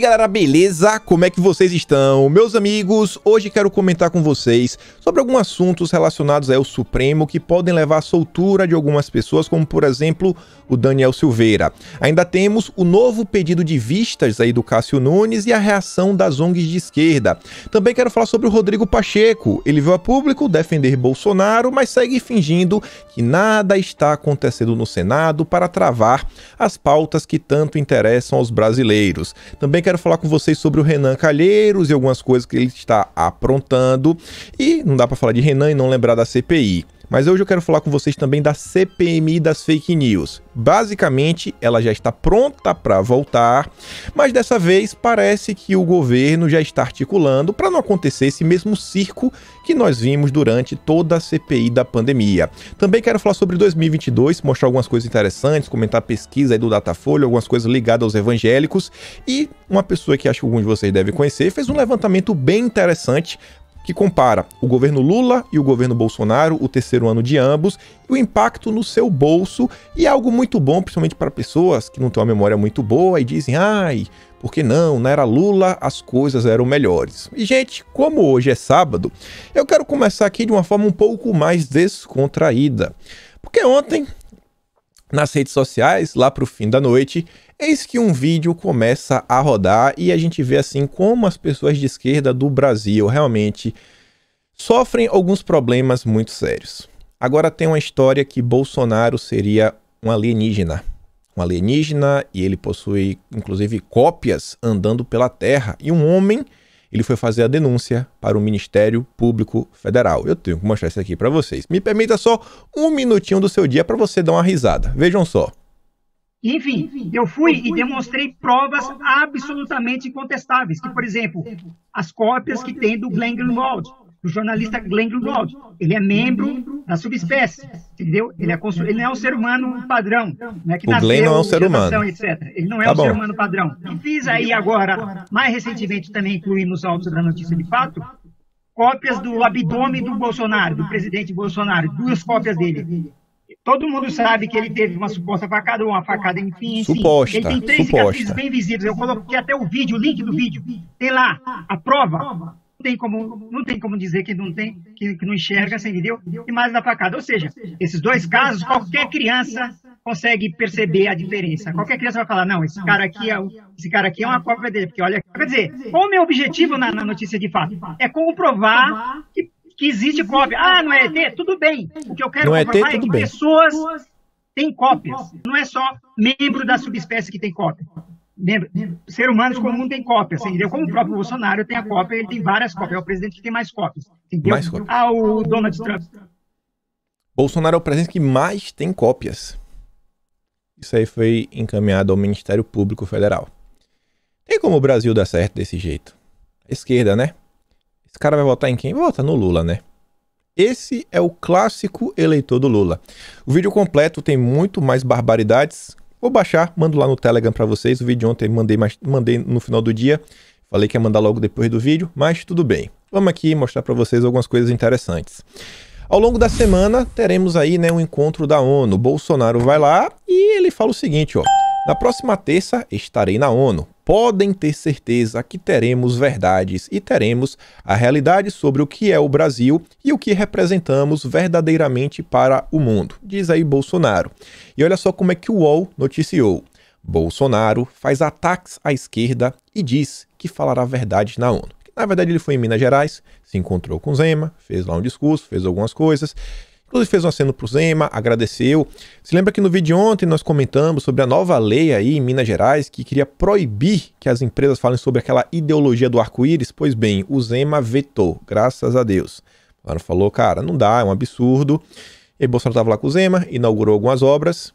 galera, beleza? Como é que vocês estão? Meus amigos, hoje quero comentar com vocês sobre alguns assuntos relacionados ao Supremo que podem levar à soltura de algumas pessoas, como por exemplo o Daniel Silveira. Ainda temos o novo pedido de vistas aí do Cássio Nunes e a reação das ONGs de esquerda. Também quero falar sobre o Rodrigo Pacheco. Ele veio a público defender Bolsonaro, mas segue fingindo que nada está acontecendo no Senado para travar as pautas que tanto interessam aos brasileiros. Também quero quero falar com vocês sobre o Renan Calheiros e algumas coisas que ele está aprontando. E não dá para falar de Renan e não lembrar da CPI. Mas hoje eu quero falar com vocês também da CPMI das fake news. Basicamente, ela já está pronta para voltar, mas dessa vez parece que o governo já está articulando para não acontecer esse mesmo circo que nós vimos durante toda a CPI da pandemia. Também quero falar sobre 2022, mostrar algumas coisas interessantes, comentar pesquisa aí do Datafolha, algumas coisas ligadas aos evangélicos e uma pessoa que acho que alguns de vocês devem conhecer fez um levantamento bem interessante que compara o governo Lula e o governo Bolsonaro, o terceiro ano de ambos, e o impacto no seu bolso, e é algo muito bom, principalmente para pessoas que não têm uma memória muito boa e dizem, ai, por que não? Na era Lula as coisas eram melhores. E, gente, como hoje é sábado, eu quero começar aqui de uma forma um pouco mais descontraída. Porque ontem nas redes sociais, lá para o fim da noite, eis que um vídeo começa a rodar e a gente vê assim como as pessoas de esquerda do Brasil realmente sofrem alguns problemas muito sérios. Agora tem uma história que Bolsonaro seria um alienígena. Um alienígena e ele possui inclusive cópias andando pela Terra e um homem ele foi fazer a denúncia para o Ministério Público Federal. Eu tenho que mostrar isso aqui para vocês. Me permita só um minutinho do seu dia para você dar uma risada. Vejam só. Enfim, eu fui e demonstrei provas absolutamente incontestáveis, que, por exemplo, as cópias que tem do Glenn Greenwald, do jornalista Glenn Greenwald. Ele é membro da subespécie, entendeu? Ele, é constru... ele não é um ser humano padrão, né, que o Glenn não é um ser humano. Etc. Ele não é tá um bom. ser humano padrão. E fiz aí agora, mais recentemente também incluí nos autos da notícia de fato, cópias do abdômen do Bolsonaro, do presidente Bolsonaro, duas cópias dele. Todo mundo sabe que ele teve uma suposta facada, uma facada, em enfim. Suposta. Ele tem três suposta. cicatrizes bem visíveis. Eu coloquei até o vídeo, o link do vídeo. Tem lá a prova tem como, não tem como dizer que não tem, que, que não enxerga, sem entendeu? E mais da facada Ou seja, esses dois casos, qualquer criança consegue perceber a diferença. Qualquer criança vai falar, não, esse cara aqui é, é esse cara aqui é uma cópia dele, porque olha, quer dizer, qual o meu objetivo na, na notícia de fato? É comprovar que, que existe cópia. Ah, não é ET? Tudo bem. O que eu quero não é é, que pessoas têm cópias. Não é só membro da subespécie que tem cópia. Lembra, ser humanos comum tem cópia, assim, como o próprio Bolsonaro tem a cópia, ele tem várias cópias, é o presidente que tem mais cópias. Entendeu? Mais cópias. Ah, o Donald Trump. Bolsonaro é o presidente que mais tem cópias. Isso aí foi encaminhado ao Ministério Público Federal. Tem como o Brasil dar certo desse jeito? A esquerda, né? Esse cara vai votar em quem? Vota no Lula, né? Esse é o clássico eleitor do Lula. O vídeo completo tem muito mais barbaridades Vou baixar, mando lá no Telegram para vocês. O vídeo ontem mandei, mas mandei no final do dia. Falei que ia mandar logo depois do vídeo, mas tudo bem. Vamos aqui mostrar para vocês algumas coisas interessantes. Ao longo da semana teremos aí né, um encontro da ONU. Bolsonaro vai lá e ele fala o seguinte, ó. Na próxima terça estarei na ONU podem ter certeza que teremos verdades e teremos a realidade sobre o que é o Brasil e o que representamos verdadeiramente para o mundo, diz aí Bolsonaro. E olha só como é que o UOL noticiou. Bolsonaro faz ataques à esquerda e diz que falará a verdade na ONU. Na verdade, ele foi em Minas Gerais, se encontrou com Zema, fez lá um discurso, fez algumas coisas, Inclusive fez um aceno pro Zema, agradeceu. Se lembra que no vídeo de ontem nós comentamos sobre a nova lei aí em Minas Gerais que queria proibir que as empresas falem sobre aquela ideologia do arco-íris? Pois bem, o Zema vetou, graças a Deus. Bolsonaro falou, cara, não dá, é um absurdo. E Bolsonaro estava lá com o Zema, inaugurou algumas obras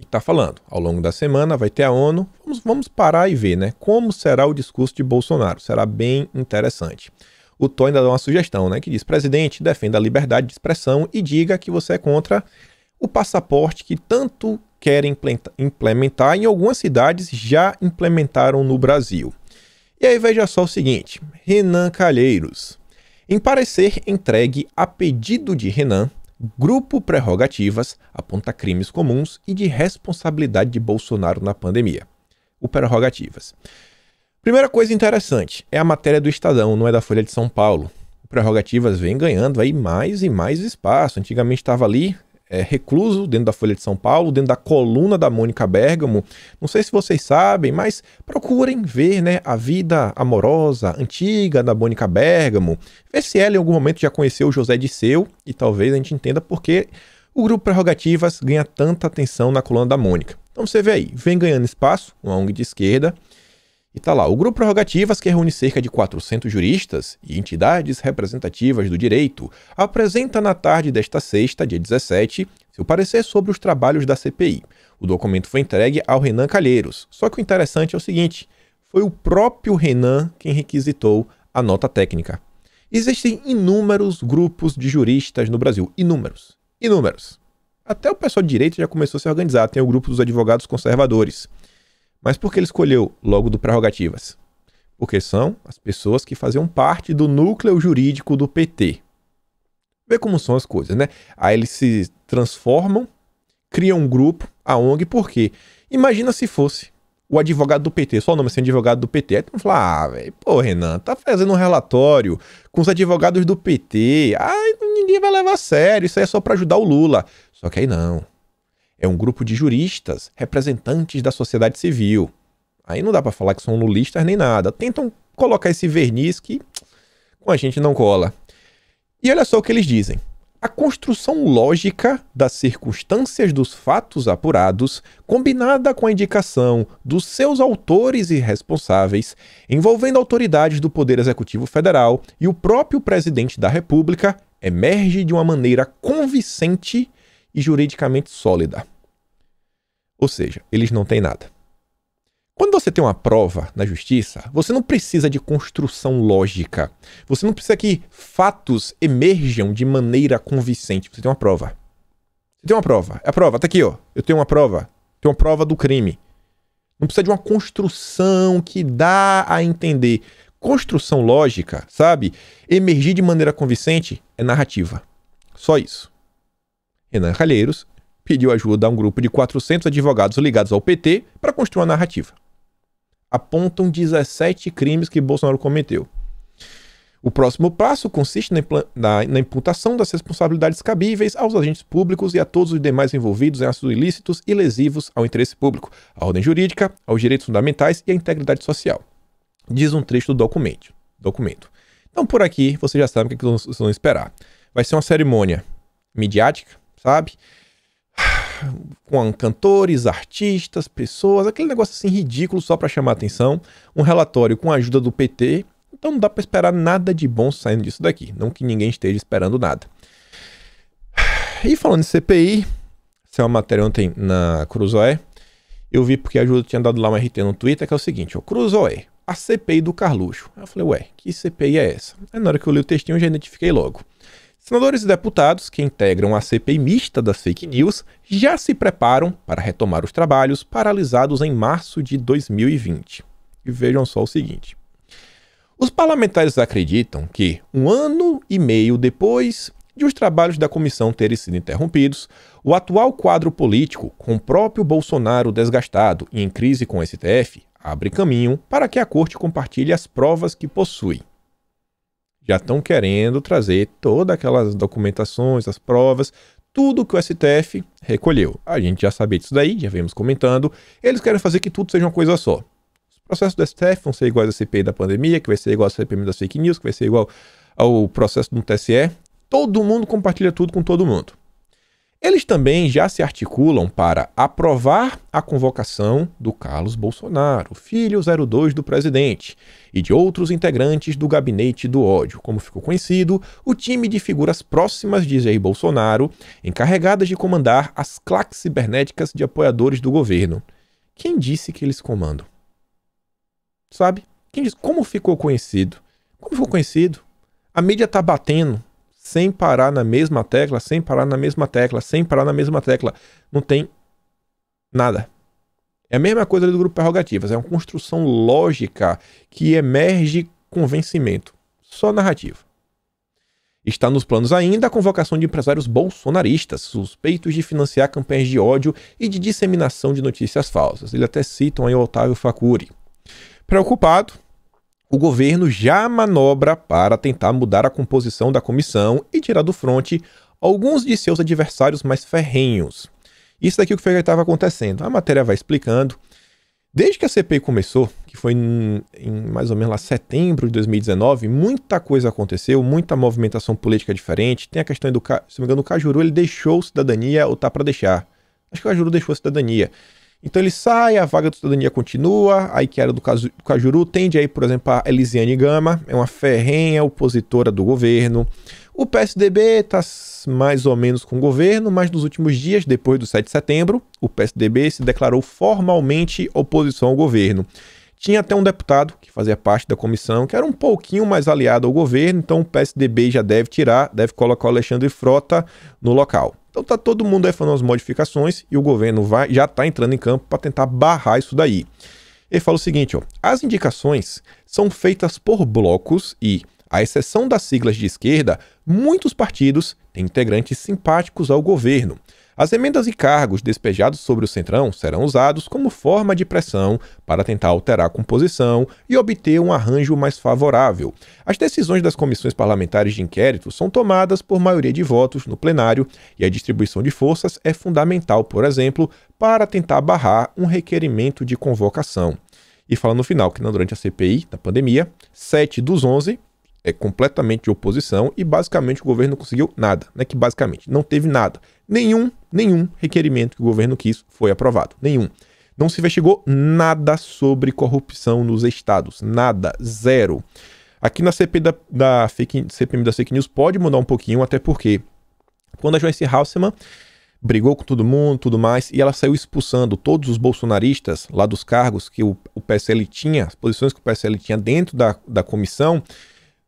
e está falando. Ao longo da semana vai ter a ONU. Vamos, vamos parar e ver, né? Como será o discurso de Bolsonaro? Será bem interessante o Tom ainda dá uma sugestão, né? Que diz: presidente, defenda a liberdade de expressão e diga que você é contra o passaporte que tanto querem implementar em algumas cidades já implementaram no Brasil. E aí veja só o seguinte: Renan Calheiros. Em parecer entregue a pedido de Renan, grupo Prerrogativas aponta crimes comuns e de responsabilidade de Bolsonaro na pandemia. O Prerrogativas. Primeira coisa interessante é a matéria do Estadão, não é da Folha de São Paulo. O Prerrogativas vem ganhando aí mais e mais espaço. Antigamente estava ali é, recluso dentro da Folha de São Paulo, dentro da coluna da Mônica Bergamo. Não sei se vocês sabem, mas procurem ver né, a vida amorosa antiga da Mônica Bergamo. Ver se ela em algum momento já conheceu o José de Seu e talvez a gente entenda por que o grupo Prerrogativas ganha tanta atenção na coluna da Mônica. Então você vê aí, vem ganhando espaço, uma ONG de esquerda, e tá lá, o Grupo Prerrogativas, que reúne cerca de 400 juristas e entidades representativas do direito, apresenta na tarde desta sexta, dia 17, seu parecer sobre os trabalhos da CPI. O documento foi entregue ao Renan Calheiros. Só que o interessante é o seguinte: foi o próprio Renan quem requisitou a nota técnica. Existem inúmeros grupos de juristas no Brasil. Inúmeros. Inúmeros. Até o pessoal de direito já começou a se organizar. Tem o grupo dos advogados conservadores. Mas por que ele escolheu logo do prerrogativas? Porque são as pessoas que faziam parte do núcleo jurídico do PT. Vê como são as coisas, né? Aí eles se transformam, criam um grupo, a ONG, por quê? Imagina se fosse o advogado do PT, só o nome assim, advogado do PT. Aí tu fala, ah, velho, pô, Renan, tá fazendo um relatório com os advogados do PT. Ah, ninguém vai levar a sério, isso aí é só para ajudar o Lula. Só que aí não. É um grupo de juristas, representantes da sociedade civil. Aí não dá para falar que são lulistas nem nada. Tentam colocar esse verniz que com a gente não cola. E olha só o que eles dizem. A construção lógica das circunstâncias dos fatos apurados, combinada com a indicação dos seus autores e responsáveis, envolvendo autoridades do Poder Executivo Federal e o próprio Presidente da República, emerge de uma maneira convincente e juridicamente sólida. Ou seja, eles não têm nada. Quando você tem uma prova na justiça, você não precisa de construção lógica. Você não precisa que fatos emerjam de maneira convincente. Você tem uma prova. Você tem uma prova. É a prova, tá aqui, ó. Eu tenho uma prova. Tenho uma prova do crime. Não precisa de uma construção que dá a entender. Construção lógica, sabe? Emergir de maneira convincente é narrativa. Só isso. Renan Calheiros, pediu ajuda a um grupo de 400 advogados ligados ao PT para construir uma narrativa. Apontam 17 crimes que Bolsonaro cometeu. O próximo passo consiste na, na, na, imputação das responsabilidades cabíveis aos agentes públicos e a todos os demais envolvidos em atos ilícitos e lesivos ao interesse público, à ordem jurídica, aos direitos fundamentais e à integridade social. Diz um trecho do documento. documento. Então, por aqui, você já sabe o que é vocês vão esperar. Vai ser uma cerimônia midiática, sabe? Com cantores, artistas, pessoas, aquele negócio assim ridículo só para chamar atenção. Um relatório com a ajuda do PT. Então não dá para esperar nada de bom saindo disso daqui. Não que ninguém esteja esperando nada. E falando de CPI, essa é uma matéria ontem na Cruzoé. Eu vi porque a ajuda tinha dado lá um RT no Twitter, que é o seguinte, ó, Cruzoé, a CPI do Carluxo. Eu falei, ué, que CPI é essa? Aí na hora que eu li o textinho eu já identifiquei logo. Senadores e deputados que integram a CPI mista das fake news já se preparam para retomar os trabalhos paralisados em março de 2020. E vejam só o seguinte: os parlamentares acreditam que, um ano e meio depois de os trabalhos da comissão terem sido interrompidos, o atual quadro político, com o próprio Bolsonaro desgastado e em crise com o STF, abre caminho para que a corte compartilhe as provas que possui já estão querendo trazer todas aquelas documentações, as provas, tudo que o STF recolheu. A gente já sabia disso daí, já vemos comentando. Eles querem fazer que tudo seja uma coisa só. Os processos do STF vão ser iguais à CPI da pandemia, que vai ser igual à CPI das fake news, que vai ser igual ao processo do TSE. Todo mundo compartilha tudo com todo mundo. Eles também já se articulam para aprovar a convocação do Carlos Bolsonaro, filho 02 do presidente, e de outros integrantes do Gabinete do Ódio, como ficou conhecido, o time de figuras próximas de Jair Bolsonaro, encarregadas de comandar as claques cibernéticas de apoiadores do governo. Quem disse que eles comandam? Sabe? Quem disse? Como ficou conhecido? Como ficou conhecido? A mídia está batendo, sem parar na mesma tecla, sem parar na mesma tecla, sem parar na mesma tecla. Não tem nada. É a mesma coisa do grupo prerrogativas, é uma construção lógica que emerge com vencimento, só narrativa. Está nos planos ainda a convocação de empresários bolsonaristas, suspeitos de financiar campanhas de ódio e de disseminação de notícias falsas. Eles até citam aí o Otávio Facuri. Preocupado, o governo já manobra para tentar mudar a composição da comissão e tirar do fronte alguns de seus adversários mais ferrenhos. Isso daqui é o que estava acontecendo. A matéria vai explicando. Desde que a CPI começou, que foi em, em, mais ou menos lá setembro de 2019, muita coisa aconteceu, muita movimentação política diferente. Tem a questão do, se não me engano, o Cajuru ele deixou cidadania ou tá para deixar. Acho que o Cajuru deixou cidadania. Então ele sai, a vaga do cidadania continua, aí que era do do Cajuru tende aí, por exemplo, a Elisiane Gama, é uma ferrenha opositora do governo. O PSDB está mais ou menos com o governo, mas nos últimos dias, depois do 7 de setembro, o PSDB se declarou formalmente oposição ao governo. Tinha até um deputado que fazia parte da comissão, que era um pouquinho mais aliado ao governo, então o PSDB já deve tirar, deve colocar o Alexandre Frota no local. Então tá todo mundo aí falando as modificações e o governo vai, já está entrando em campo para tentar barrar isso daí. Ele fala o seguinte, ó, as indicações são feitas por blocos e, à exceção das siglas de esquerda, muitos partidos têm integrantes simpáticos ao governo. As emendas e cargos despejados sobre o Centrão serão usados como forma de pressão para tentar alterar a composição e obter um arranjo mais favorável. As decisões das comissões parlamentares de inquérito são tomadas por maioria de votos no plenário e a distribuição de forças é fundamental, por exemplo, para tentar barrar um requerimento de convocação. E fala no final que durante a CPI, da pandemia, 7 dos 11 é completamente de oposição e basicamente o governo não conseguiu nada, né? Que basicamente não teve nada. Nenhum, nenhum requerimento que o governo quis foi aprovado. Nenhum. Não se investigou nada sobre corrupção nos estados. Nada. Zero. Aqui na CP da, da fake, CPM da Fake News pode mudar um pouquinho, até porque quando a Joyce Halseman brigou com todo mundo, tudo mais, e ela saiu expulsando todos os bolsonaristas lá dos cargos que o, o PSL tinha, as posições que o PSL tinha dentro da, da comissão,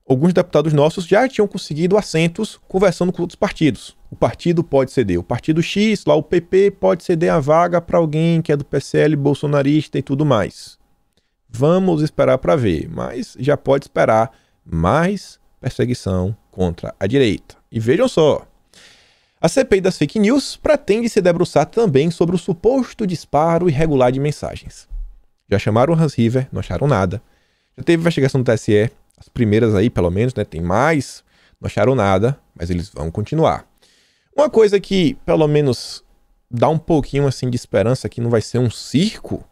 alguns deputados nossos já tinham conseguido assentos conversando com outros partidos. O partido pode ceder, o partido X, lá o PP, pode ceder a vaga para alguém que é do PCL bolsonarista e tudo mais. Vamos esperar para ver, mas já pode esperar mais perseguição contra a direita. E vejam só. A CPI das fake news pretende se debruçar também sobre o suposto disparo irregular de mensagens. Já chamaram o Hans River, não acharam nada. Já teve investigação do TSE, as primeiras aí, pelo menos, né? Tem mais, não acharam nada, mas eles vão continuar. Uma coisa que, pelo menos, dá um pouquinho assim de esperança que não vai ser um circo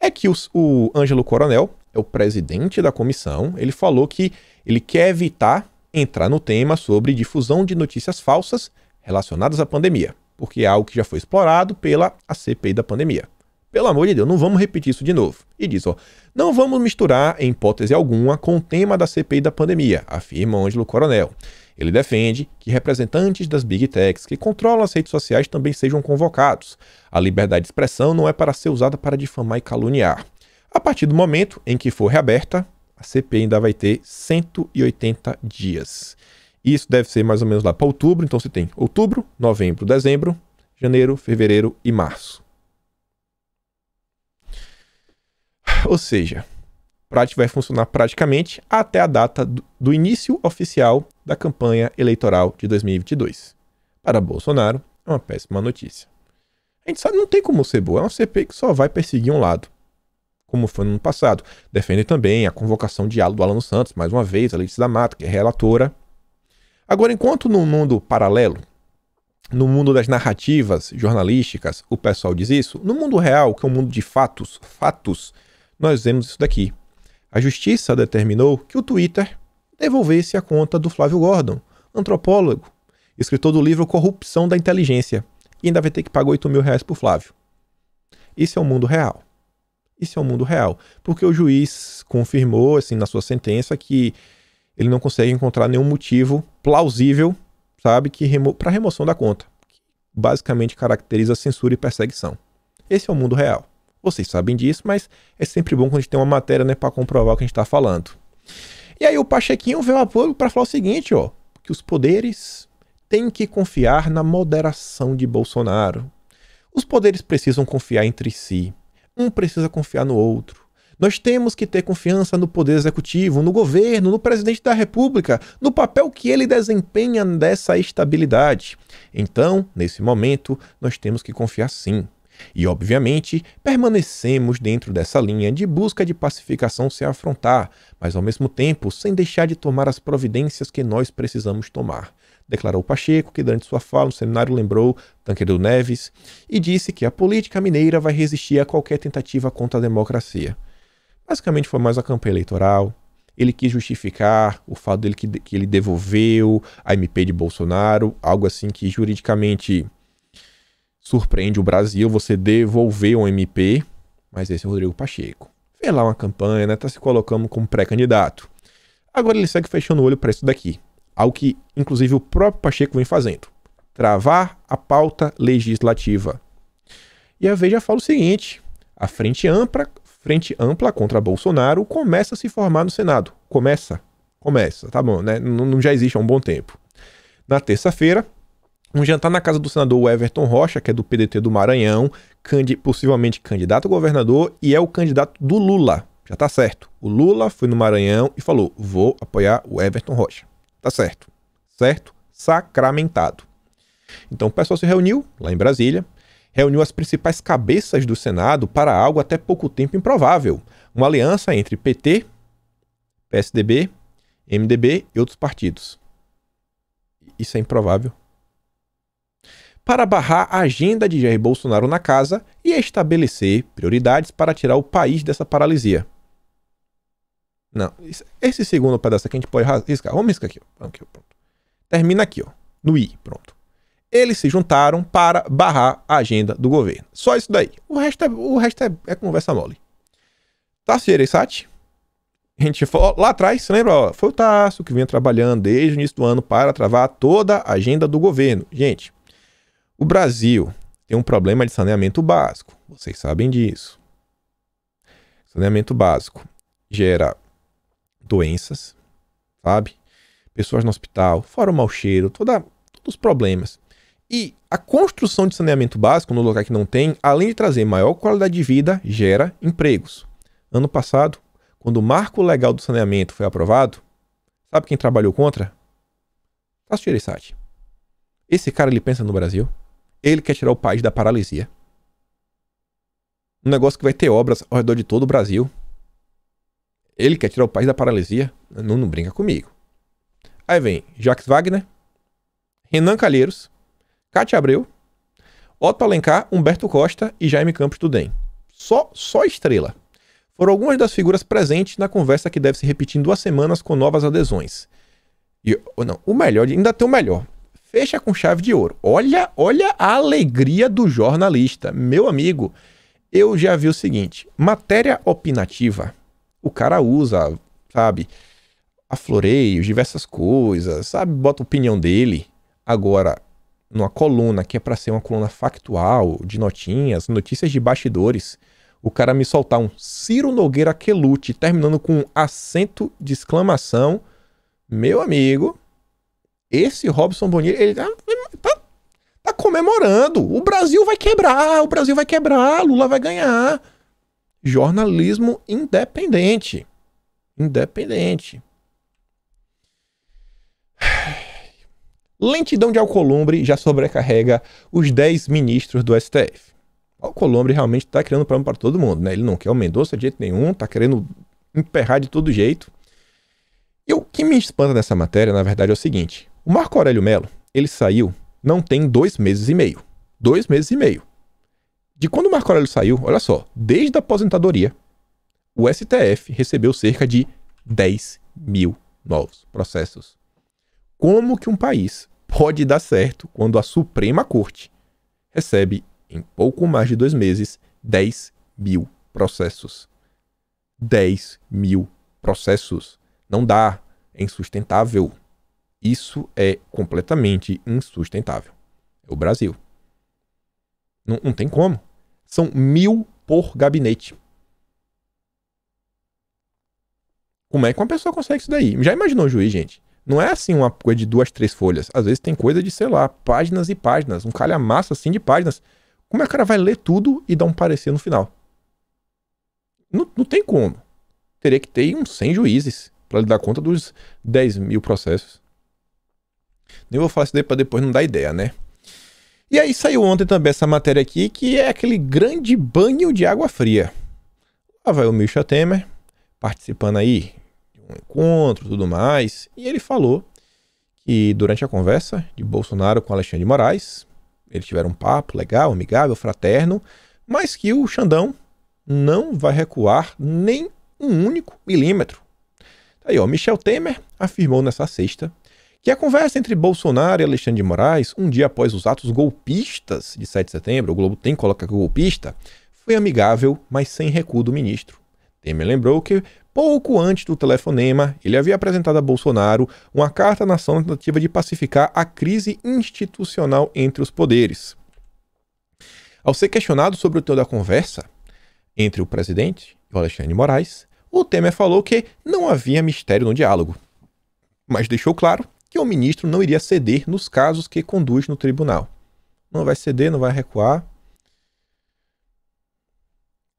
é que os, o Ângelo Coronel, é o presidente da comissão, ele falou que ele quer evitar entrar no tema sobre difusão de notícias falsas relacionadas à pandemia, porque é algo que já foi explorado pela CPI da pandemia. Pelo amor de Deus, não vamos repetir isso de novo. E diz, ó, não vamos misturar, em hipótese alguma, com o tema da CPI da pandemia, afirma Ângelo Coronel. Ele defende que representantes das Big Techs que controlam as redes sociais também sejam convocados. A liberdade de expressão não é para ser usada para difamar e caluniar. A partir do momento em que for reaberta, a CPI ainda vai ter 180 dias. Isso deve ser mais ou menos lá para outubro, então você tem outubro, novembro, dezembro, janeiro, fevereiro e março. Ou seja, Prat vai funcionar praticamente até a data do início oficial da campanha eleitoral de 2022. Para Bolsonaro, é uma péssima notícia. A gente sabe não tem como ser boa, é uma CPI que só vai perseguir um lado, como foi no ano passado. Defende também a convocação de do Alan Santos, mais uma vez, a Letícia da Mata, que é relatora. Agora, enquanto no mundo paralelo, no mundo das narrativas jornalísticas, o pessoal diz isso, no mundo real, que é um mundo de fatos, fatos nós vemos isso daqui. A justiça determinou que o Twitter devolvesse a conta do Flávio Gordon, antropólogo, escritor do livro Corrupção da Inteligência, e ainda vai ter que pagar 8 mil reais por Flávio. Isso é o mundo real. Isso é o mundo real. Porque o juiz confirmou, assim, na sua sentença, que ele não consegue encontrar nenhum motivo plausível, sabe, que remo para remoção da conta. Que basicamente caracteriza censura e perseguição. Esse é o mundo real. Vocês sabem disso, mas é sempre bom quando a gente tem uma matéria, né, para comprovar o que a gente está falando. E aí o Pachequinho veio a público para falar o seguinte, ó, que os poderes têm que confiar na moderação de Bolsonaro. Os poderes precisam confiar entre si. Um precisa confiar no outro. Nós temos que ter confiança no poder executivo, no governo, no presidente da República, no papel que ele desempenha nessa estabilidade. Então, nesse momento, nós temos que confiar sim. E, obviamente, permanecemos dentro dessa linha de busca de pacificação sem afrontar, mas ao mesmo tempo sem deixar de tomar as providências que nós precisamos tomar. Declarou Pacheco, que durante sua fala no seminário lembrou Tancredo Neves e disse que a política mineira vai resistir a qualquer tentativa contra a democracia. Basicamente foi mais a campanha eleitoral, ele quis justificar o fato dele que, que, ele devolveu a MP de Bolsonaro, algo assim que juridicamente surpreende o Brasil, você devolver um MP, mas esse é o Rodrigo Pacheco. Fez lá uma campanha, né? Tá se colocando como pré-candidato. Agora ele segue fechando o olho para isso daqui. Algo que, inclusive, o próprio Pacheco vem fazendo. Travar a pauta legislativa. E a Veja fala o seguinte: a frente ampla, frente ampla contra Bolsonaro começa a se formar no Senado. Começa. Começa, tá bom, né? Não, não já existe há um bom tempo. Na terça-feira, um jantar na casa do senador Everton Rocha, que é do PDT do Maranhão, candid possivelmente candidato a governador e é o candidato do Lula. Já tá certo. O Lula foi no Maranhão e falou: vou apoiar o Everton Rocha. Tá certo. Certo? Sacramentado. Então o pessoal se reuniu lá em Brasília, reuniu as principais cabeças do Senado para algo até pouco tempo improvável: uma aliança entre PT, PSDB, MDB e outros partidos. Isso é improvável para barrar a agenda de Jair Bolsonaro na casa e estabelecer prioridades para tirar o país dessa paralisia. Não, esse segundo pedaço aqui a gente pode riscar. Vamos riscar aqui. aqui Termina aqui, ó, no I, pronto. Eles se juntaram para barrar a agenda do governo. Só isso daí. O resto é, o resto é, é conversa mole. Tassi Sati, a gente falou lá atrás, você lembra? Ó, foi o Tasso que vinha trabalhando desde o início do ano para travar toda a agenda do governo. Gente, o Brasil tem um problema de saneamento básico, vocês sabem disso. Saneamento básico gera doenças, sabe? Pessoas no hospital, fora o mau cheiro, toda, todos os problemas. E a construção de saneamento básico no lugar que não tem, além de trazer maior qualidade de vida, gera empregos. Ano passado, quando o marco legal do saneamento foi aprovado, sabe quem trabalhou contra? Tasso Gereissati. Esse cara ele pensa no Brasil. Ele quer tirar o país da paralisia. Um negócio que vai ter obras ao redor de todo o Brasil. Ele quer tirar o país da paralisia? Não, não brinca comigo. Aí vem Jacques Wagner, Renan Calheiros, Cátia Abreu, Otto Alencar, Humberto Costa e Jaime Campos do DEM. Só, só estrela. Foram algumas das figuras presentes na conversa que deve se repetir em duas semanas com novas adesões. E, não, o melhor, ainda tem o melhor fecha com chave de ouro. Olha, olha a alegria do jornalista. Meu amigo, eu já vi o seguinte: matéria opinativa, o cara usa, sabe, afloreios, diversas coisas, sabe, bota a opinião dele. Agora, numa coluna que é para ser uma coluna factual, de notinhas, notícias de bastidores, o cara me soltar um Ciro Nogueira Quelute, terminando com um acento de exclamação, meu amigo, esse Robson Bonilha, ele tá, tá, tá comemorando. O Brasil vai quebrar, o Brasil vai quebrar, Lula vai ganhar. Jornalismo independente. Independente. Lentidão de Alcolumbre já sobrecarrega os 10 ministros do STF. Alcolumbre realmente está criando problema para todo mundo, né? Ele não quer o Mendonça de jeito nenhum, está querendo emperrar de todo jeito. E o que me espanta nessa matéria, na verdade, é o seguinte: o Marco Aurélio Melo, ele saiu não tem dois meses e meio. Dois meses e meio. De quando o Marco Aurélio saiu, olha só, desde a aposentadoria, o STF recebeu cerca de 10 mil novos processos. Como que um país pode dar certo quando a Suprema Corte recebe, em pouco mais de dois meses, 10 mil processos? 10 mil processos. Não dá. É insustentável. Isso é completamente insustentável. É o Brasil. Não, não tem como. São mil por gabinete. Como é que uma pessoa consegue isso daí? Já imaginou o juiz, gente? Não é assim uma coisa de duas, três folhas. Às vezes tem coisa de, sei lá, páginas e páginas. Um calhamaço assim de páginas. Como é que o cara vai ler tudo e dar um parecer no final? Não, não tem como. Teria que ter uns 100 juízes para dar conta dos 10 mil processos. Eu vou falar isso daí para depois não dar ideia, né? E aí saiu ontem também essa matéria aqui, que é aquele grande banho de água fria. Lá vai o Michel Temer, participando aí de um encontro tudo mais, e ele falou que durante a conversa de Bolsonaro com Alexandre de Moraes, eles tiveram um papo legal, amigável, fraterno, mas que o Xandão não vai recuar nem um único milímetro. Tá aí, ó, Michel Temer afirmou nessa sexta que é a conversa entre Bolsonaro e Alexandre de Moraes, um dia após os atos golpistas de 7 de setembro, o Globo tem que golpista, foi amigável, mas sem recuo do ministro. Temer lembrou que, pouco antes do telefonema, ele havia apresentado a Bolsonaro uma carta na ação tentativa de pacificar a crise institucional entre os poderes. Ao ser questionado sobre o teor da conversa entre o presidente e o Alexandre de Moraes, o Temer falou que não havia mistério no diálogo, mas deixou claro que o ministro não iria ceder nos casos que conduz no tribunal. Não vai ceder, não vai recuar.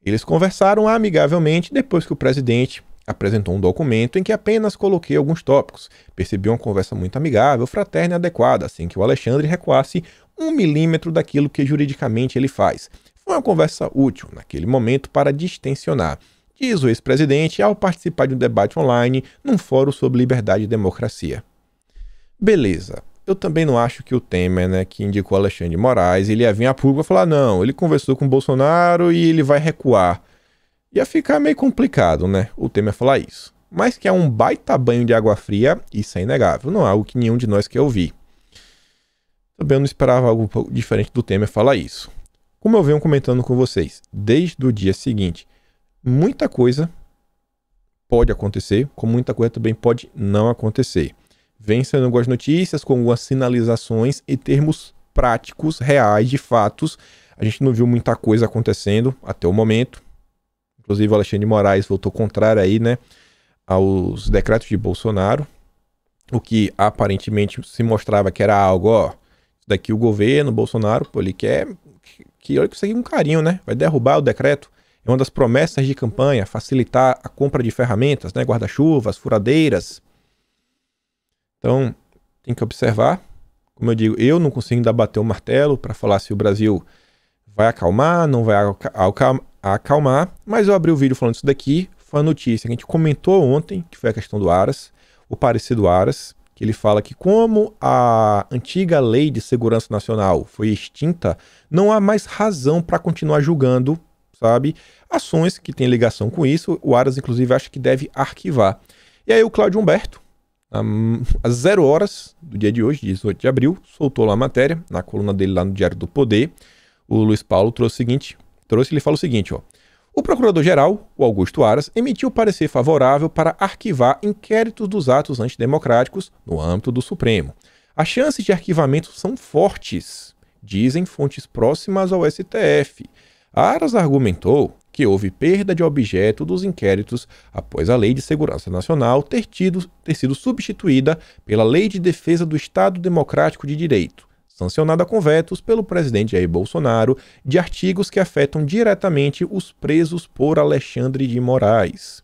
Eles conversaram amigavelmente depois que o presidente apresentou um documento em que apenas coloquei alguns tópicos. Percebi uma conversa muito amigável, fraterna e adequada, assim que o Alexandre recuasse um milímetro daquilo que juridicamente ele faz. Foi uma conversa útil, naquele momento, para distensionar, diz o ex-presidente ao participar de um debate online num fórum sobre liberdade e democracia. Beleza. Eu também não acho que o Temer, né, que indicou Alexandre de Moraes, ele ia vir a público e falar: não, ele conversou com o Bolsonaro e ele vai recuar. Ia ficar meio complicado, né? O Temer falar isso. Mas que é um baita banho de água fria, isso é inegável. Não é algo que nenhum de nós quer ouvir. Também eu não esperava algo diferente do Temer falar isso. Como eu venho comentando com vocês, desde o dia seguinte, muita coisa pode acontecer, como muita coisa também pode não acontecer vem sendo algumas notícias com algumas sinalizações e termos práticos, reais, de fatos. A gente não viu muita coisa acontecendo até o momento. Inclusive, o Alexandre de Moraes voltou contrário aí, né, aos decretos de Bolsonaro, o que aparentemente se mostrava que era algo, ó, daqui o governo, Bolsonaro, pô, ele quer que olha que isso aqui é um carinho, né? Vai derrubar o decreto. É uma das promessas de campanha, facilitar a compra de ferramentas, né, guarda-chuvas, furadeiras, então, tem que observar. Como eu digo, eu não consigo ainda bater o martelo para falar se o Brasil vai acalmar, não vai acalmar, mas eu abri o vídeo falando isso daqui, foi a notícia que a gente comentou ontem, que foi a questão do Aras, o parecer do Aras, que ele fala que como a antiga lei de segurança nacional foi extinta, não há mais razão para continuar julgando, sabe, ações que têm ligação com isso. O Aras, inclusive, acha que deve arquivar. E aí o Cláudio Humberto, às 0 horas do dia de hoje, 18 de abril, soltou lá a matéria, na coluna dele lá no Diário do Poder. O Luiz Paulo trouxe o seguinte, trouxe, ele fala o seguinte, ó. O procurador-geral, o Augusto Aras, emitiu parecer favorável para arquivar inquéritos dos atos antidemocráticos no âmbito do Supremo. As chances de arquivamento são fortes, dizem fontes próximas ao STF. Aras argumentou que houve perda de objeto dos inquéritos após a Lei de Segurança Nacional ter, tido, ter sido substituída pela Lei de Defesa do Estado Democrático de Direito, sancionada com vetos pelo presidente Jair Bolsonaro de artigos que afetam diretamente os presos por Alexandre de Moraes.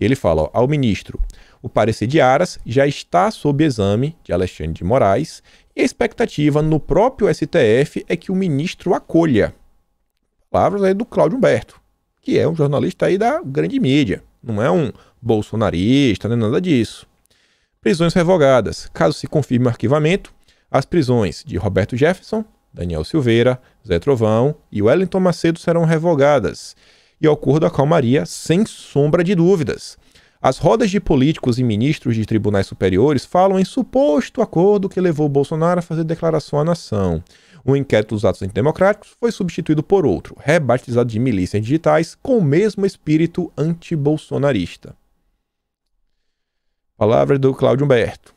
ele fala ó, ao ministro: o parecer de Aras já está sob exame de Alexandre de Moraes e a expectativa no próprio STF é que o ministro acolha. Palavras aí do Cláudio Humberto que é um jornalista aí da grande mídia, não é um bolsonarista, nem nada disso. Prisões revogadas. Caso se confirme o arquivamento, as prisões de Roberto Jefferson, Daniel Silveira, Zé Trovão e Wellington Macedo serão revogadas. E ocorro da calmaria, sem sombra de dúvidas. As rodas de políticos e ministros de tribunais superiores falam em suposto acordo que levou Bolsonaro a fazer declaração à nação. O inquérito dos atos antidemocráticos foi substituído por outro, rebatizado de milícias digitais, com o mesmo espírito antibolsonarista. Palavra do Cláudio Humberto.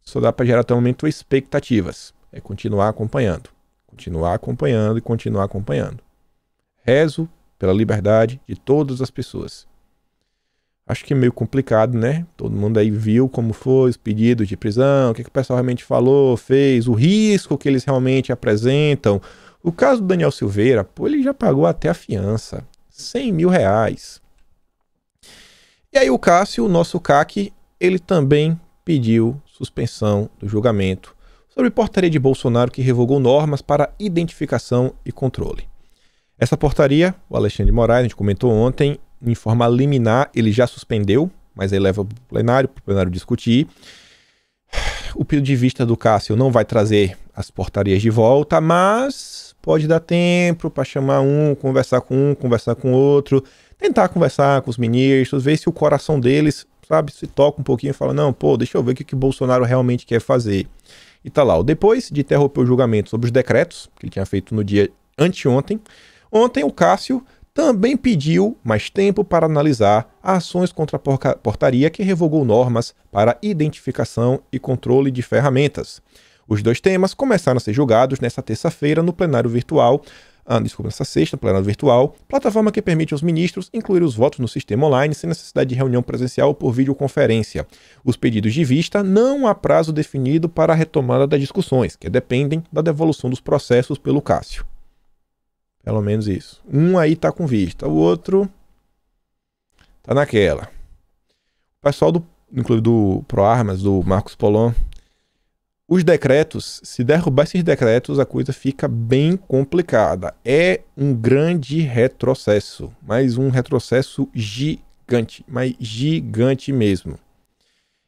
Só dá para gerar até o momento expectativas. É continuar acompanhando, continuar acompanhando e continuar acompanhando. Rezo pela liberdade de todas as pessoas acho que é meio complicado, né? Todo mundo aí viu como foi os pedidos de prisão, o que, que o pessoal realmente falou, fez, o risco que eles realmente apresentam. O caso do Daniel Silveira, pô, ele já pagou até a fiança, 100 mil reais. E aí o Cássio, o nosso CAC, ele também pediu suspensão do julgamento sobre portaria de Bolsonaro que revogou normas para identificação e controle. Essa portaria, o Alexandre de Moraes, a gente comentou ontem, em forma liminar, ele já suspendeu, mas aí leva para o plenário, para o plenário discutir. O pedido de vista do Cássio não vai trazer as portarias de volta, mas pode dar tempo para chamar um, conversar com um, conversar com outro, tentar conversar com os ministros, ver se o coração deles, sabe, se toca um pouquinho e fala: não, pô, deixa eu ver o que, que Bolsonaro realmente quer fazer. E tá lá. Depois de interromper o julgamento sobre os decretos, que ele tinha feito no dia anteontem, ontem o Cássio também pediu mais tempo para analisar ações contra a portaria que revogou normas para identificação e controle de ferramentas. Os dois temas começaram a ser julgados nesta terça-feira no plenário virtual ah, desculpa, nessa sexta, plenário virtual, plataforma que permite aos ministros incluir os votos no sistema online sem necessidade de reunião presencial ou por videoconferência. Os pedidos de vista não há prazo definido para a retomada das discussões, que dependem da devolução dos processos pelo Cássio. Pelo menos isso. Um aí tá com vista, o outro tá naquela. O pessoal do, inclusive do ProArmas, do Marcos Polon, os decretos, se derrubar esses decretos, a coisa fica bem complicada. É um grande retrocesso, mas um retrocesso gigante, mas gigante mesmo.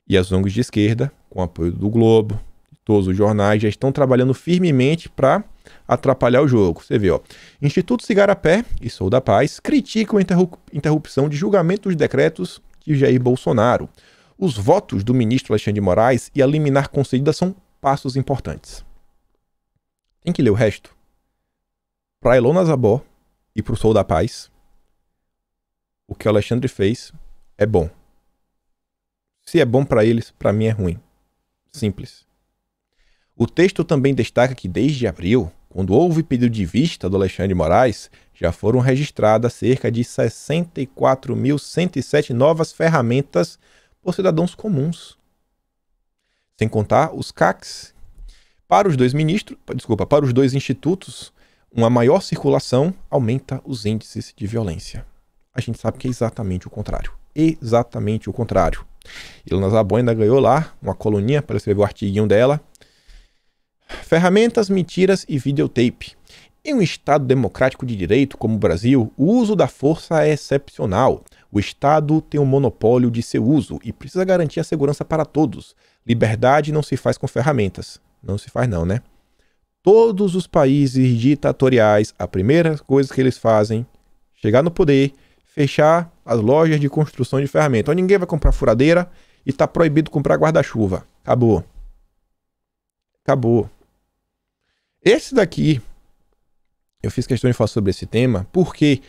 E as ONGs de esquerda, com apoio do Globo, todos os jornais já estão trabalhando firmemente para atrapalhar o jogo. Você vê, ó. Instituto Cigarapé e Sou da Paz criticam a interrupção de julgamento dos decretos de Jair Bolsonaro. Os votos do ministro Alexandre de Moraes e a liminar concedida são passos importantes. Tem que ler o resto. Para Elona Zabó e para o Sou da Paz, o que o Alexandre fez é bom. Se é bom para eles, para mim é ruim. Simples. O texto também destaca que desde abril, quando houve pedido de vista do Alexandre de Moraes, já foram registradas cerca de 64.107 novas ferramentas por cidadãos comuns. Sem contar os CACs. Para os dois ministros, desculpa, para os dois institutos, uma maior circulação aumenta os índices de violência. A gente sabe que é exatamente o contrário. Exatamente o contrário. Ilona Zabon ainda ganhou lá uma coluninha para escrever o artiguinho dela, Ferramentas, mentiras e videotape. Em um Estado democrático de direito como o Brasil, o uso da força é excepcional. O Estado tem o um monopólio de seu uso e precisa garantir a segurança para todos. Liberdade não se faz com ferramentas. Não se faz, não, né? Todos os países ditatoriais, a primeira coisa que eles fazem, chegar no poder, fechar as lojas de construção de ferramentas. Então ninguém vai comprar furadeira e está proibido comprar guarda-chuva. Acabou. Acabou. Esse daqui, eu fiz questão de falar sobre esse tema, porque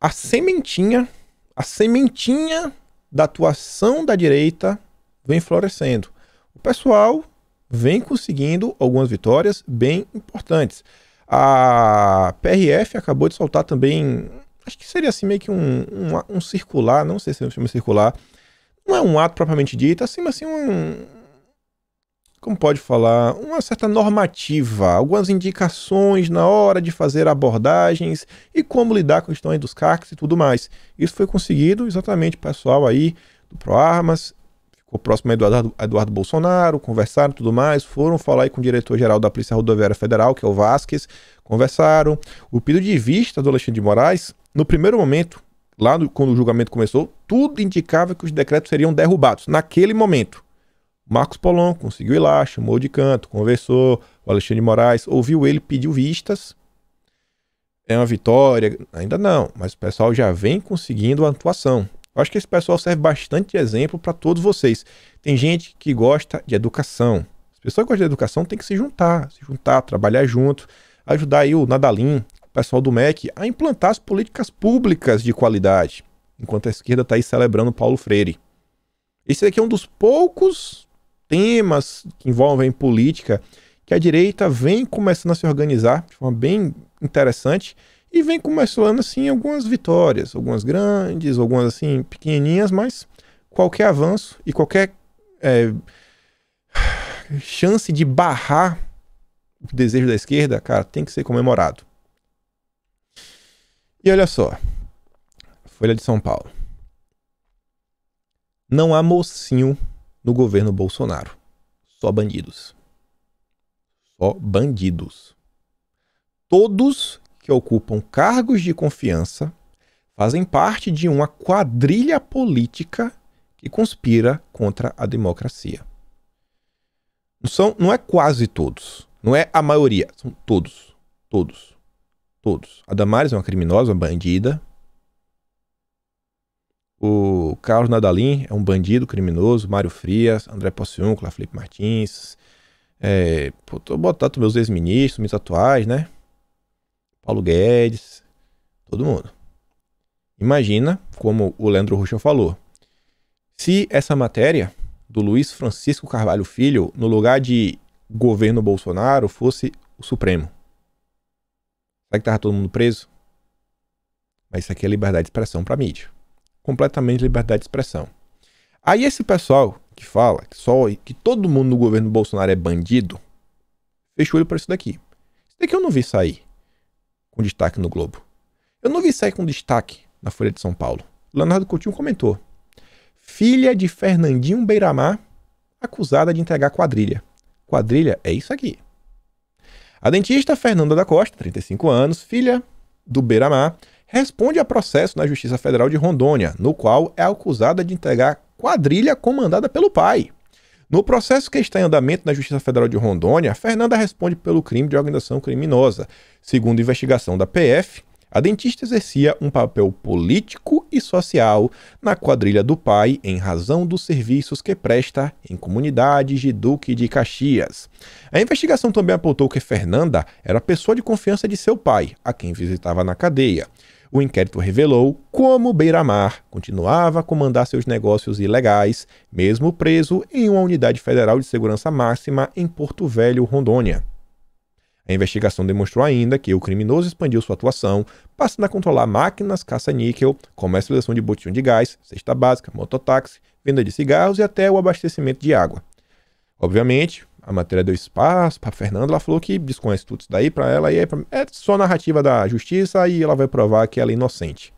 a sementinha, a sementinha da atuação da direita vem florescendo. O pessoal vem conseguindo algumas vitórias bem importantes. A PRF acabou de soltar também, acho que seria assim meio que um, um, um circular, não sei se chama circular, não é um ato propriamente dito, é assim, mas assim um, como pode falar, uma certa normativa, algumas indicações na hora de fazer abordagens e como lidar com a questão dos CACs e tudo mais. Isso foi conseguido exatamente pessoal aí do ProArmas, ficou próximo a Eduardo, Eduardo Bolsonaro, conversaram tudo mais, foram falar aí com o diretor-geral da Polícia Rodoviária Federal, que é o Vasquez, conversaram. O pedido de vista do Alexandre de Moraes, no primeiro momento, lá no, quando o julgamento começou, tudo indicava que os decretos seriam derrubados, naquele momento. Marcos Polon conseguiu ir lá, chamou de canto, conversou, o Alexandre de Moraes ouviu ele, pediu vistas. É uma vitória? Ainda não, mas o pessoal já vem conseguindo a atuação. Eu acho que esse pessoal serve bastante de exemplo para todos vocês. Tem gente que gosta de educação. As pessoas que gostam de educação têm que se juntar, se juntar, trabalhar junto, ajudar aí o Nadalim, o pessoal do MEC, a implantar as políticas públicas de qualidade, enquanto a esquerda está aí celebrando Paulo Freire. Esse aqui é um dos poucos temas que envolvem política, que a direita vem começando a se organizar de forma bem interessante e vem começando assim algumas vitórias, algumas grandes, algumas assim pequenininhas, mas qualquer avanço e qualquer é, chance de barrar o desejo da esquerda, cara, tem que ser comemorado. E olha só, Folha de São Paulo. Não há mocinho no governo Bolsonaro. Só bandidos. Só bandidos. Todos que ocupam cargos de confiança fazem parte de uma quadrilha política que conspira contra a democracia. Não, são, não é quase todos, não é a maioria, são todos, todos, todos. A Damares é uma criminosa, uma bandida, o Carlos Nadalim é um bandido criminoso, Mário Frias, André Pociúncula, Felipe Martins. É, pô, tô botando meus ex-ministros, meus atuais, né? Paulo Guedes, todo mundo. Imagina, como o Leandro Rocha falou, se essa matéria do Luiz Francisco Carvalho Filho, no lugar de governo Bolsonaro, fosse o Supremo. Será que tava todo mundo preso? Mas isso aqui é liberdade de expressão para mídia completamente liberdade de expressão. Aí esse pessoal que fala que só que todo mundo no governo Bolsonaro é bandido, fecha o olho para isso daqui. Isso daqui eu não vi sair com destaque no Globo. Eu não vi sair com destaque na Folha de São Paulo. Leonardo Coutinho comentou: filha de Fernandinho Beiramar acusada de entregar quadrilha. Quadrilha é isso aqui. A dentista Fernanda da Costa, 35 anos, filha do Beiramar, responde a processo na Justiça Federal de Rondônia, no qual é acusada de entregar quadrilha comandada pelo pai. No processo que está em andamento na Justiça Federal de Rondônia, Fernanda responde pelo crime de organização criminosa. Segundo investigação da PF, a dentista exercia um papel político e social na quadrilha do pai em razão dos serviços que presta em comunidades de Duque de Caxias. A investigação também apontou que Fernanda era pessoa de confiança de seu pai, a quem visitava na cadeia. O inquérito revelou como Beiramar continuava a comandar seus negócios ilegais, mesmo preso em uma unidade federal de segurança máxima em Porto Velho, Rondônia. A investigação demonstrou ainda que o criminoso expandiu sua atuação, passando a controlar máquinas caça-níquel, comercialização de botijão de gás, cesta básica, mototáxi, venda de cigarros e até o abastecimento de água. Obviamente, a matéria deu espaço para Fernanda, ela falou que desconhece tudo isso daí para ela e é, é só narrativa da justiça e ela vai provar que ela é inocente.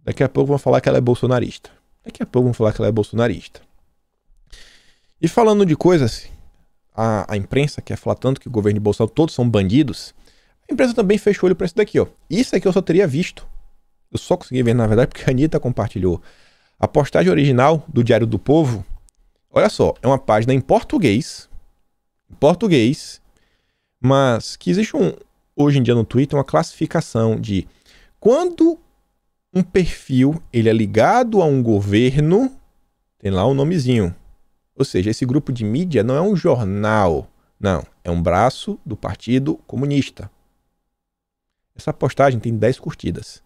Daqui a pouco vão falar que ela é bolsonarista. Daqui a pouco vão falar que ela é bolsonarista. E falando de coisas, a, a imprensa quer falar tanto que o governo de Bolsonaro todos são bandidos. A imprensa também fechou o olho para isso daqui, ó. Isso aqui eu só teria visto. Eu só consegui ver, na verdade, porque a Anitta compartilhou. A postagem original do Diário do Povo Olha só, é uma página em português, em português, mas que existe um, hoje em dia no Twitter uma classificação de quando um perfil ele é ligado a um governo, tem lá um nomezinho. Ou seja, esse grupo de mídia não é um jornal, não, é um braço do Partido Comunista. Essa postagem tem 10 curtidas.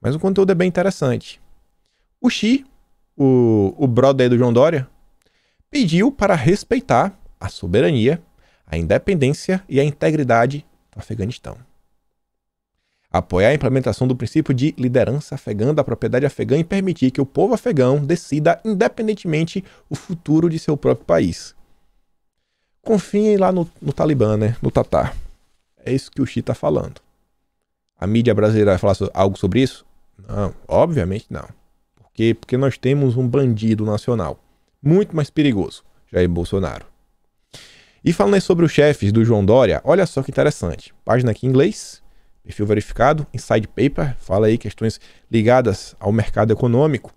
Mas o conteúdo é bem interessante. O Xi, o, o brother do João Dória, pediu para respeitar a soberania, a independência e a integridade do Afeganistão. Apoiar a implementação do princípio de liderança afegã da propriedade afegã e permitir que o povo afegão decida independentemente o futuro de seu próprio país. Confiem lá no, no Talibã, né? no Tatar. É isso que o Xi está falando. A mídia brasileira vai falar algo sobre isso? Não, obviamente não. Por quê? Porque nós temos um bandido nacional muito mais perigoso, Jair Bolsonaro. E falando aí sobre os chefes do João Dória, olha só que interessante. Página aqui em inglês, perfil verificado, Inside Paper, fala aí questões ligadas ao mercado econômico.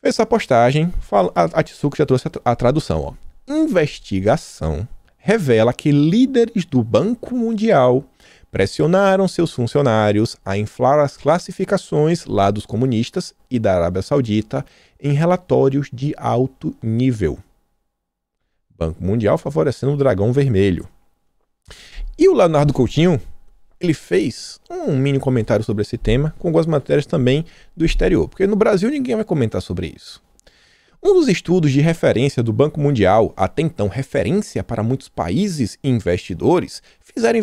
Fez essa postagem, fala, a, a que já trouxe a, a tradução. Ó. Investigação revela que líderes do Banco Mundial pressionaram seus funcionários a inflar as classificações lá dos comunistas e da Arábia Saudita em relatórios de alto nível. Banco Mundial favorecendo o Dragão Vermelho. E o Leonardo Coutinho, ele fez um mini comentário sobre esse tema com algumas matérias também do exterior, porque no Brasil ninguém vai comentar sobre isso. Um dos estudos de referência do Banco Mundial, até então referência para muitos países e investidores, fizeram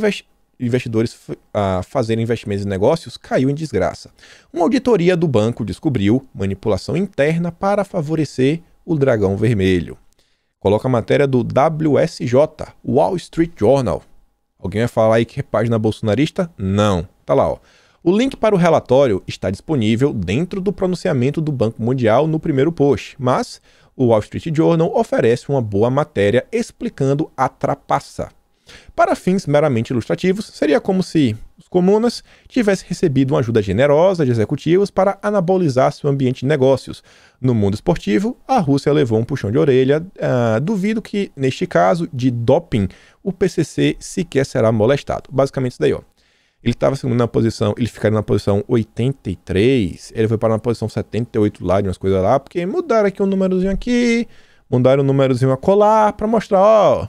investidores a fazerem investimentos em negócios caiu em desgraça. Uma auditoria do banco descobriu manipulação interna para favorecer o dragão vermelho. Coloca a matéria do WSJ, Wall Street Journal. Alguém vai falar aí que é página bolsonarista? Não. Tá lá, ó. O link para o relatório está disponível dentro do pronunciamento do Banco Mundial no primeiro post, mas o Wall Street Journal oferece uma boa matéria explicando a trapaça. Para fins meramente ilustrativos, seria como se os comunas tivessem recebido uma ajuda generosa de executivos para anabolizar seu ambiente de negócios. No mundo esportivo, a Rússia levou um puxão de orelha. Ah, duvido que, neste caso de doping, o PCC sequer será molestado. Basicamente isso daí, ó. Ele estava segundo na posição, ele ficaria na posição 83, ele foi para na posição 78 lá, de umas coisas lá, porque mudaram aqui um númerozinho aqui, mudaram um númerozinho a colar, para mostrar, ó,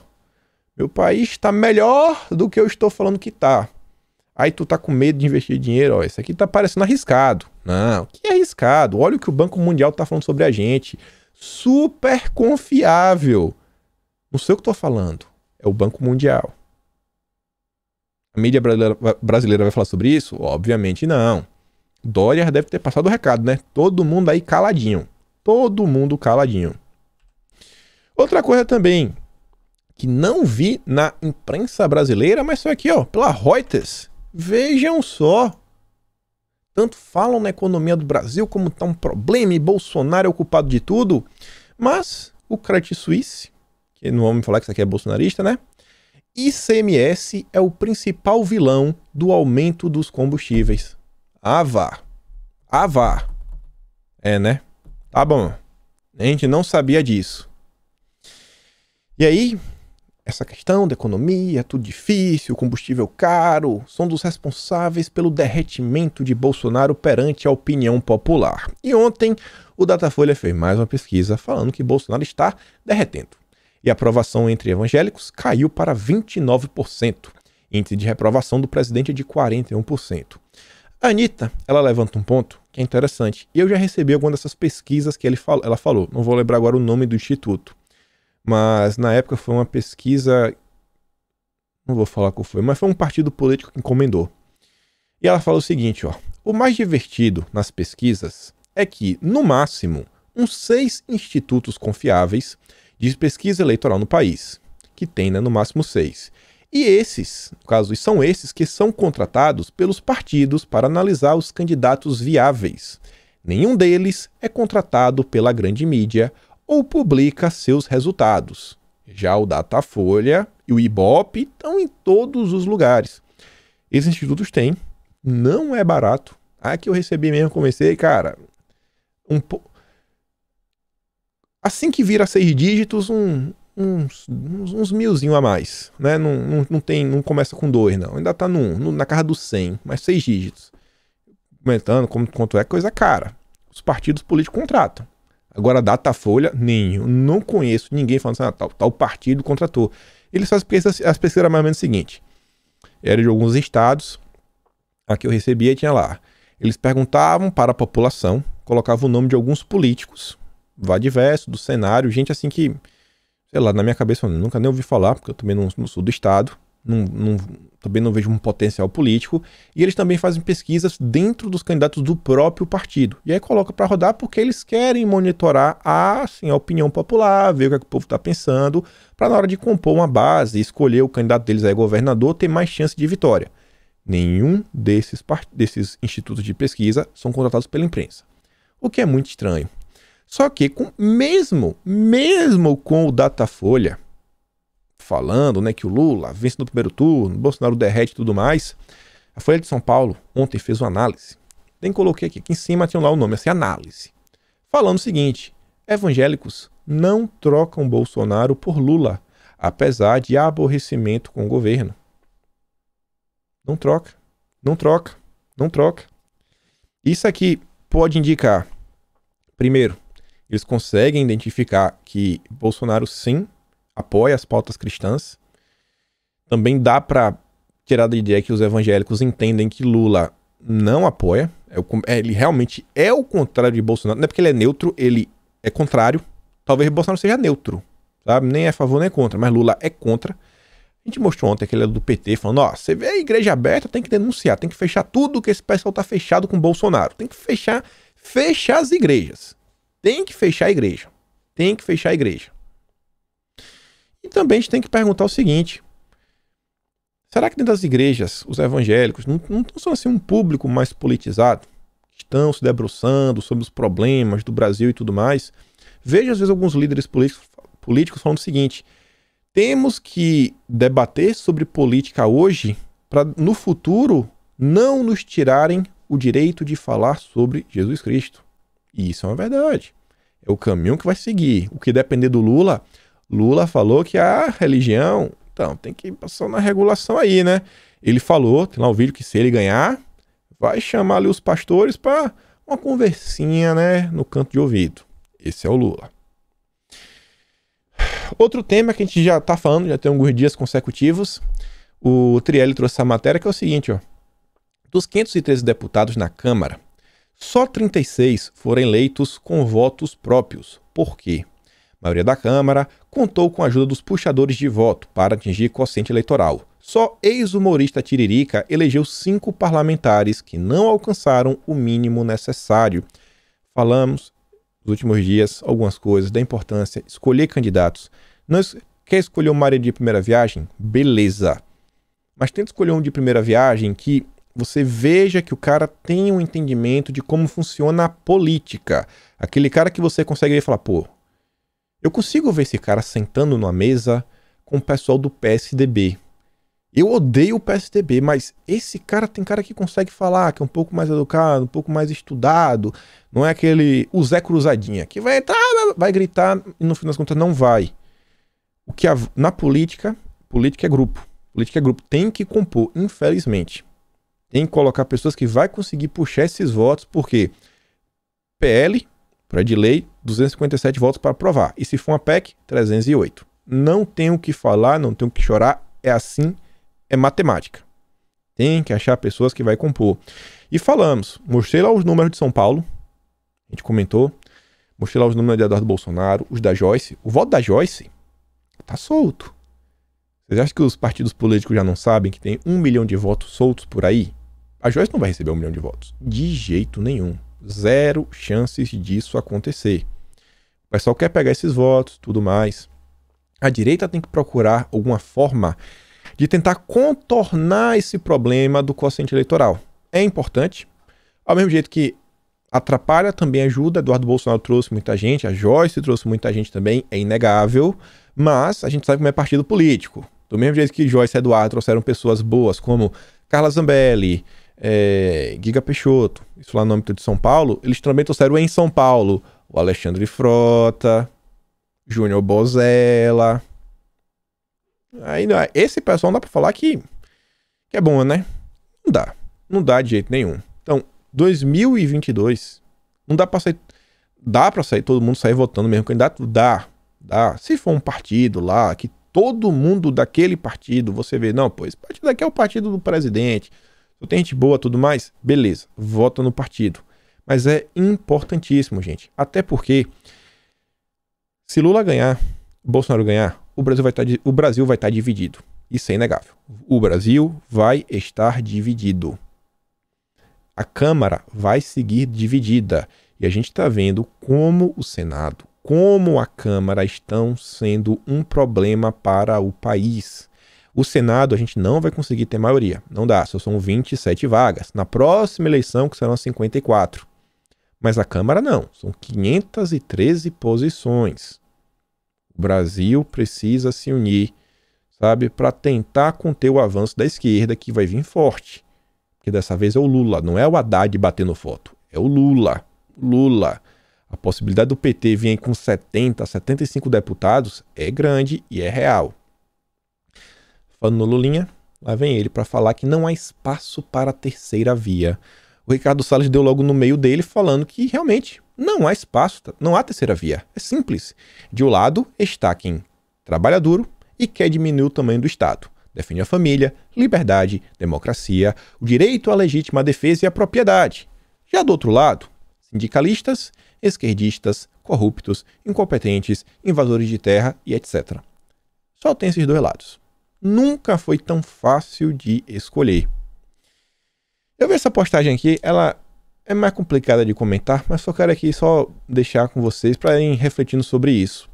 meu país está melhor do que eu estou falando que tá. Aí tu tá com medo de investir dinheiro, ó, isso aqui tá parecendo arriscado. Não, que é arriscado? Olha o que o Banco Mundial tá falando sobre a gente. Super confiável. Não sei o que tô falando. É o Banco Mundial. A mídia brasileira vai falar sobre isso? Obviamente não. Dória deve ter passado o recado, né? Todo mundo aí caladinho. Todo mundo caladinho. Outra coisa também, que não vi na imprensa brasileira, mas só aqui, ó, pela Reuters. Vejam só. Tanto falam na economia do Brasil como tá um problema e Bolsonaro é ocupado de tudo. Mas o Credit Suisse, que não vamos falar que isso aqui é bolsonarista, né? ICMS é o principal vilão do aumento dos combustíveis. Ava. Ava. É, né? Tá bom. A gente não sabia disso. E aí, essa questão da economia, tudo difícil, combustível caro, são dos responsáveis pelo derretimento de Bolsonaro perante a opinião popular. E ontem, o Datafolha fez mais uma pesquisa falando que Bolsonaro está derretendo. E a aprovação entre evangélicos caiu para 29%. Índice de reprovação do presidente é de 41%. A Anitta, ela levanta um ponto que é interessante. E eu já recebi alguma dessas pesquisas que ele fal ela falou. Não vou lembrar agora o nome do instituto. Mas na época foi uma pesquisa. Não vou falar qual foi, mas foi um partido político que encomendou. E ela fala o seguinte: ó, o mais divertido nas pesquisas é que, no máximo, uns seis institutos confiáveis de pesquisa eleitoral no país, que tem né, no máximo seis. E esses, no caso, são esses que são contratados pelos partidos para analisar os candidatos viáveis. Nenhum deles é contratado pela grande mídia ou publica seus resultados. Já o Datafolha e o Ibope estão em todos os lugares. Esses institutos têm, não é barato. A que eu recebi mesmo, comecei, cara, um po... assim que vira seis dígitos, um, uns, uns, uns, milzinho a mais, né? Não, não, não, tem, não começa com dois, não. Ainda está no, na casa dos 100, mas seis dígitos. Comentando como, quanto é coisa cara. Os partidos políticos contratam. Agora, Datafolha, nenhum. Não conheço ninguém falando assim, ah, tal, tal partido contratou. Eles fazem pesquisas, as pesquisas eram mais ou menos o seguinte. Era de alguns estados. Aqui eu recebia tinha lá. Eles perguntavam para a população, colocavam o nome de alguns políticos, vá diverso, do cenário, gente assim que, sei lá, na minha cabeça eu nunca nem ouvi falar, porque eu também não, não sou do estado não, não, também não vejo um potencial político. E eles também fazem pesquisas dentro dos candidatos do próprio partido. E aí coloca para rodar porque eles querem monitorar a, ah, assim, a opinião popular, ver o que, é que o povo está pensando, para na hora de compor uma base, escolher o candidato deles aí governador, ter mais chance de vitória. Nenhum desses, desses institutos de pesquisa são contratados pela imprensa. O que é muito estranho. Só que com, mesmo, mesmo com o Datafolha, falando, né, que o Lula vence no primeiro turno, Bolsonaro derrete e tudo mais. A Folha de São Paulo ontem fez uma análise. Nem coloquei aqui, aqui em cima tinha lá o nome, assim, análise. Falando o seguinte: evangélicos não trocam Bolsonaro por Lula, apesar de aborrecimento com o governo. Não troca, não troca, não troca. Isso aqui pode indicar, primeiro, eles conseguem identificar que Bolsonaro sim apoia as pautas cristãs. Também dá para tirar da ideia que os evangélicos entendem que Lula não apoia. É é, ele realmente é o contrário de Bolsonaro. Não é porque ele é neutro, ele é contrário. Talvez Bolsonaro seja neutro, sabe? Nem é a favor nem é contra, mas Lula é contra. A gente mostrou ontem aquele é do PT falando: ó, você vê a igreja aberta, tem que denunciar, tem que fechar tudo que esse pessoal tá fechado com Bolsonaro. Tem que fechar, fechar as igrejas. Tem que fechar a igreja. Tem que fechar a igreja. E também a gente tem que perguntar o seguinte: será que dentro das igrejas os evangélicos não, não são assim um público mais politizado? Estão se debruçando sobre os problemas do Brasil e tudo mais. Vejo às vezes alguns líderes políticos, políticos falando o seguinte: temos que debater sobre política hoje para no futuro não nos tirarem o direito de falar sobre Jesus Cristo. E isso é uma verdade. É o caminho que vai seguir. O que depender do Lula, Lula falou que a religião, então, tem que passar na regulação aí, né? Ele falou, tem lá um vídeo que se ele ganhar, vai chamar ali os pastores para uma conversinha, né, no canto de ouvido. Esse é o Lula. Outro tema que a gente já tá falando, já tem alguns dias consecutivos, o Trielli trouxe a matéria que é o seguinte, ó. Dos 513 deputados na Câmara, só 36 foram eleitos com votos próprios. Por quê? a maioria da Câmara, contou com a ajuda dos puxadores de voto para atingir quociente eleitoral. Só ex-humorista Tiririca elegeu cinco parlamentares que não alcançaram o mínimo necessário. Falamos nos últimos dias algumas coisas da importância de escolher candidatos. quer escolher um marido de primeira viagem? Beleza. Mas tenta escolher um de primeira viagem que você veja que o cara tem um entendimento de como funciona a política. Aquele cara que você consegue falar, pô, eu consigo ver esse cara sentando numa mesa com o pessoal do PSDB. Eu odeio o PSDB, mas esse cara tem cara que consegue falar, que é um pouco mais educado, um pouco mais estudado. Não é aquele o Zé Cruzadinha que vai entrar, vai gritar e no fim das contas não vai. O que a, na política, política é grupo. Política é grupo. Tem que compor, infelizmente. Tem que colocar pessoas que vai conseguir puxar esses votos, porque PL, pré de lei, 257 votos para aprovar. E se for uma PEC, 308. Não tenho o que falar, não tenho o que chorar, é assim, é matemática. Tem que achar pessoas que vai compor. E falamos, mostrei lá os números de São Paulo, a gente comentou, mostrei lá os números de Eduardo Bolsonaro, os da Joyce. O voto da Joyce tá solto. Vocês acham que os partidos políticos já não sabem que tem um milhão de votos soltos por aí? A Joyce não vai receber um milhão de votos. De jeito nenhum. Zero chances disso acontecer. O pessoal quer pegar esses votos, tudo mais. A direita tem que procurar alguma forma de tentar contornar esse problema do quociente eleitoral. É importante, ao mesmo jeito que atrapalha, também ajuda. Eduardo Bolsonaro trouxe muita gente, a Joyce trouxe muita gente também, é inegável, mas a gente sabe como é partido político. Do mesmo jeito que Joyce e Eduardo trouxeram pessoas boas como Carla Zambelli, é, Giga Peixoto, isso lá no âmbito de São Paulo, eles também trouxeram em São Paulo o Alexandre Frota, Júnior Bozella. Aí, esse pessoal não dá pra falar que, que é bom, né? Não dá. Não dá de jeito nenhum. Então, 2022, não dá pra sair. Dá pra sair, todo mundo sair votando mesmo. Candidato? Dá. Dá. Se for um partido lá, que todo mundo daquele partido, você vê, não, pois, partido daqui é o partido do presidente. Só tem gente boa, tudo mais. Beleza, vota no partido. Mas é importantíssimo, gente. Até porque se Lula ganhar, Bolsonaro ganhar, o Brasil vai estar, tá o Brasil vai estar tá dividido. Isso é inegável. O Brasil vai estar dividido. A Câmara vai seguir dividida. E a gente está vendo como o Senado, como a Câmara estão sendo um problema para o país. O Senado a gente não vai conseguir ter maioria. Não dá, só são 27 vagas. Na próxima eleição, que serão 54. Mas na Câmara não, são 513 posições. O Brasil precisa se unir, sabe, para tentar conter o avanço da esquerda que vai vir forte. Porque dessa vez é o Lula, não é o Haddad batendo foto, é o Lula. Lula. A possibilidade do PT vir com 70, 75 deputados é grande e é real. Falando no Lulinha, lá vem ele para falar que não há espaço para a terceira via o Ricardo Salles deu logo no meio dele, falando que realmente não há espaço, tá? não há terceira via. É simples. De um lado está quem trabalha duro e quer diminuir o tamanho do Estado. Defende a família, liberdade, democracia, o direito à legítima defesa e à propriedade. Já do outro lado, sindicalistas, esquerdistas, corruptos, incompetentes, invasores de terra e etc. Só tem esses dois lados. Nunca foi tão fácil de escolher. Eu vi essa postagem aqui, ela é mais complicada de comentar, mas só quero aqui só deixar com vocês para irem refletindo sobre isso.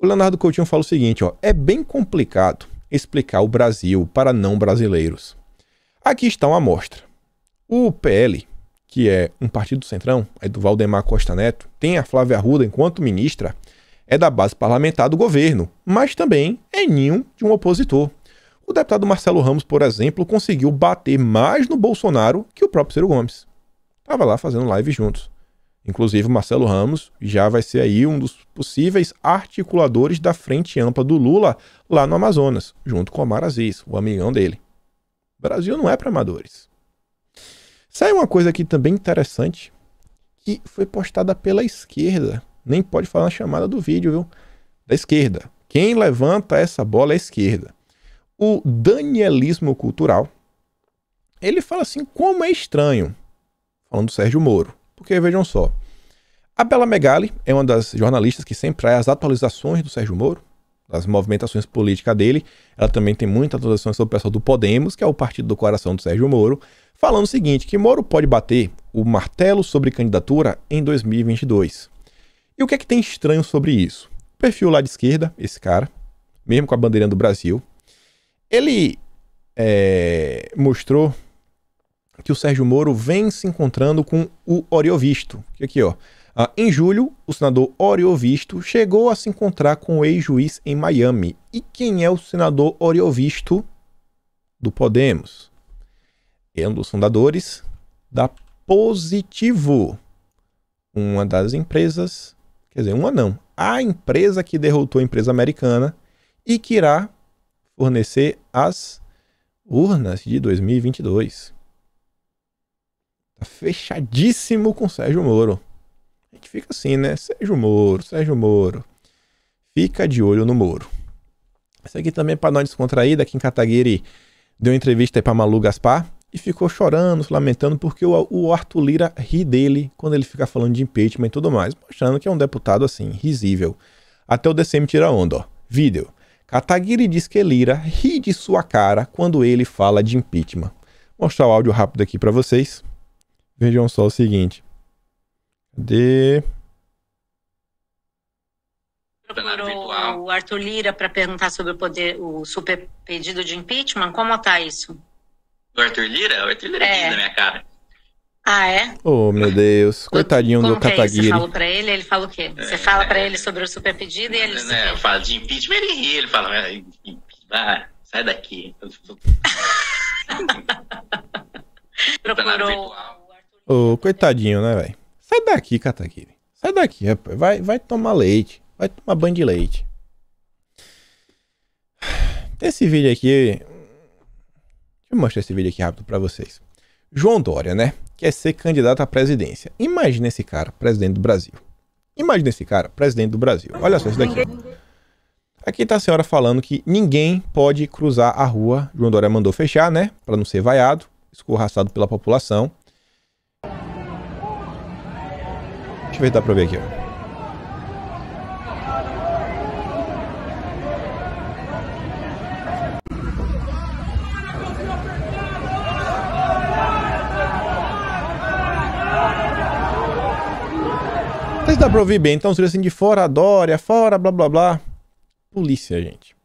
O Leonardo Coutinho fala o seguinte, ó, é bem complicado explicar o Brasil para não brasileiros. Aqui está uma amostra. O PL, que é um partido do centrão, é do Valdemar Costa Neto, tem a Flávia Arruda enquanto ministra, é da base parlamentar do governo, mas também é ninho de um opositor. O deputado Marcelo Ramos, por exemplo, conseguiu bater mais no Bolsonaro que o próprio Ciro Gomes. Estava lá fazendo live juntos. Inclusive, Marcelo Ramos já vai ser aí um dos possíveis articuladores da frente ampla do Lula lá no Amazonas, junto com Amar Aziz, o amigão dele. O Brasil não é para amadores. Sai uma coisa aqui também interessante, que foi postada pela esquerda. Nem pode falar na chamada do vídeo, viu? Da esquerda. Quem levanta essa bola é a esquerda o danielismo cultural, ele fala assim: como é estranho, falando do Sérgio Moro. Porque vejam só, a Bela Megali é uma das jornalistas que sempre traz as atualizações do Sérgio Moro, das movimentações políticas dele. Ela também tem muitas atualizações sobre o pessoal do Podemos, que é o partido do coração do Sérgio Moro, falando o seguinte: que Moro pode bater o martelo sobre candidatura em 2022. E o que é que tem estranho sobre isso? O perfil lá de esquerda, esse cara, mesmo com a bandeirinha do Brasil, ele é, mostrou que o Sérgio Moro vem se encontrando com o Oriovisto. Aqui, ó. Ah, em julho, o senador Oriovisto chegou a se encontrar com o ex-juiz em Miami. E quem é o senador Oriovisto do Podemos? É um dos fundadores da Positivo, uma das empresas, quer dizer, uma não, a empresa que derrotou a empresa americana e que irá fornecer as urnas de 2022. Tá fechadíssimo com Sérgio Moro. A gente fica assim, né? Sérgio Moro, Sérgio Moro. Fica de olho no Moro. Isso aqui também é para nós descontraída. em Kataguiri deu entrevista para Malu Gaspar e ficou chorando, se lamentando, porque o, o Arthur Lira ri dele quando ele fica falando de impeachment e tudo mais, mostrando que é um deputado assim, risível. Até o DCM tira onda, ó. Vídeo. Kataguiri diz que Lira ri de sua cara quando ele fala de impeachment. Vou mostrar o áudio rápido aqui para vocês. Vejam só o seguinte. Cadê? procurou o Arthur Lira para perguntar sobre o poder, o super pedido de impeachment. Como está isso? O Arthur Lira? O Arthur Lira é. na minha cara. Ah, é? Oh, meu Deus. Coitadinho Como do é Kataguiri. É você fala pra ele, ele fala o quê? Você é, fala pra ele sobre o super pedido e ele... Né, eu falo de impeachment, ele ri, ele fala... Ah, sai daqui. Tá Procurou... Ô, oh, coitadinho, né, velho? Sai daqui, Kataguiri. Sai daqui, rapaz. Vai, vai tomar leite. Vai tomar banho de leite. Esse vídeo aqui... Deixa eu mostrar esse vídeo aqui rápido pra vocês. João Dória, né? que é ser candidato à presidência. Imagina esse cara, presidente do Brasil. Imagina esse cara, presidente do Brasil. Olha só isso daqui. Aqui tá a senhora falando que ninguém pode cruzar a rua. João Dória mandou fechar, né? Para não ser vaiado, escorraçado pela população. Deixa eu ver se dá pra ver aqui, ó. dá pra ouvir bem. Então seria assim de fora Dória, fora blá blá blá. Polícia, gente.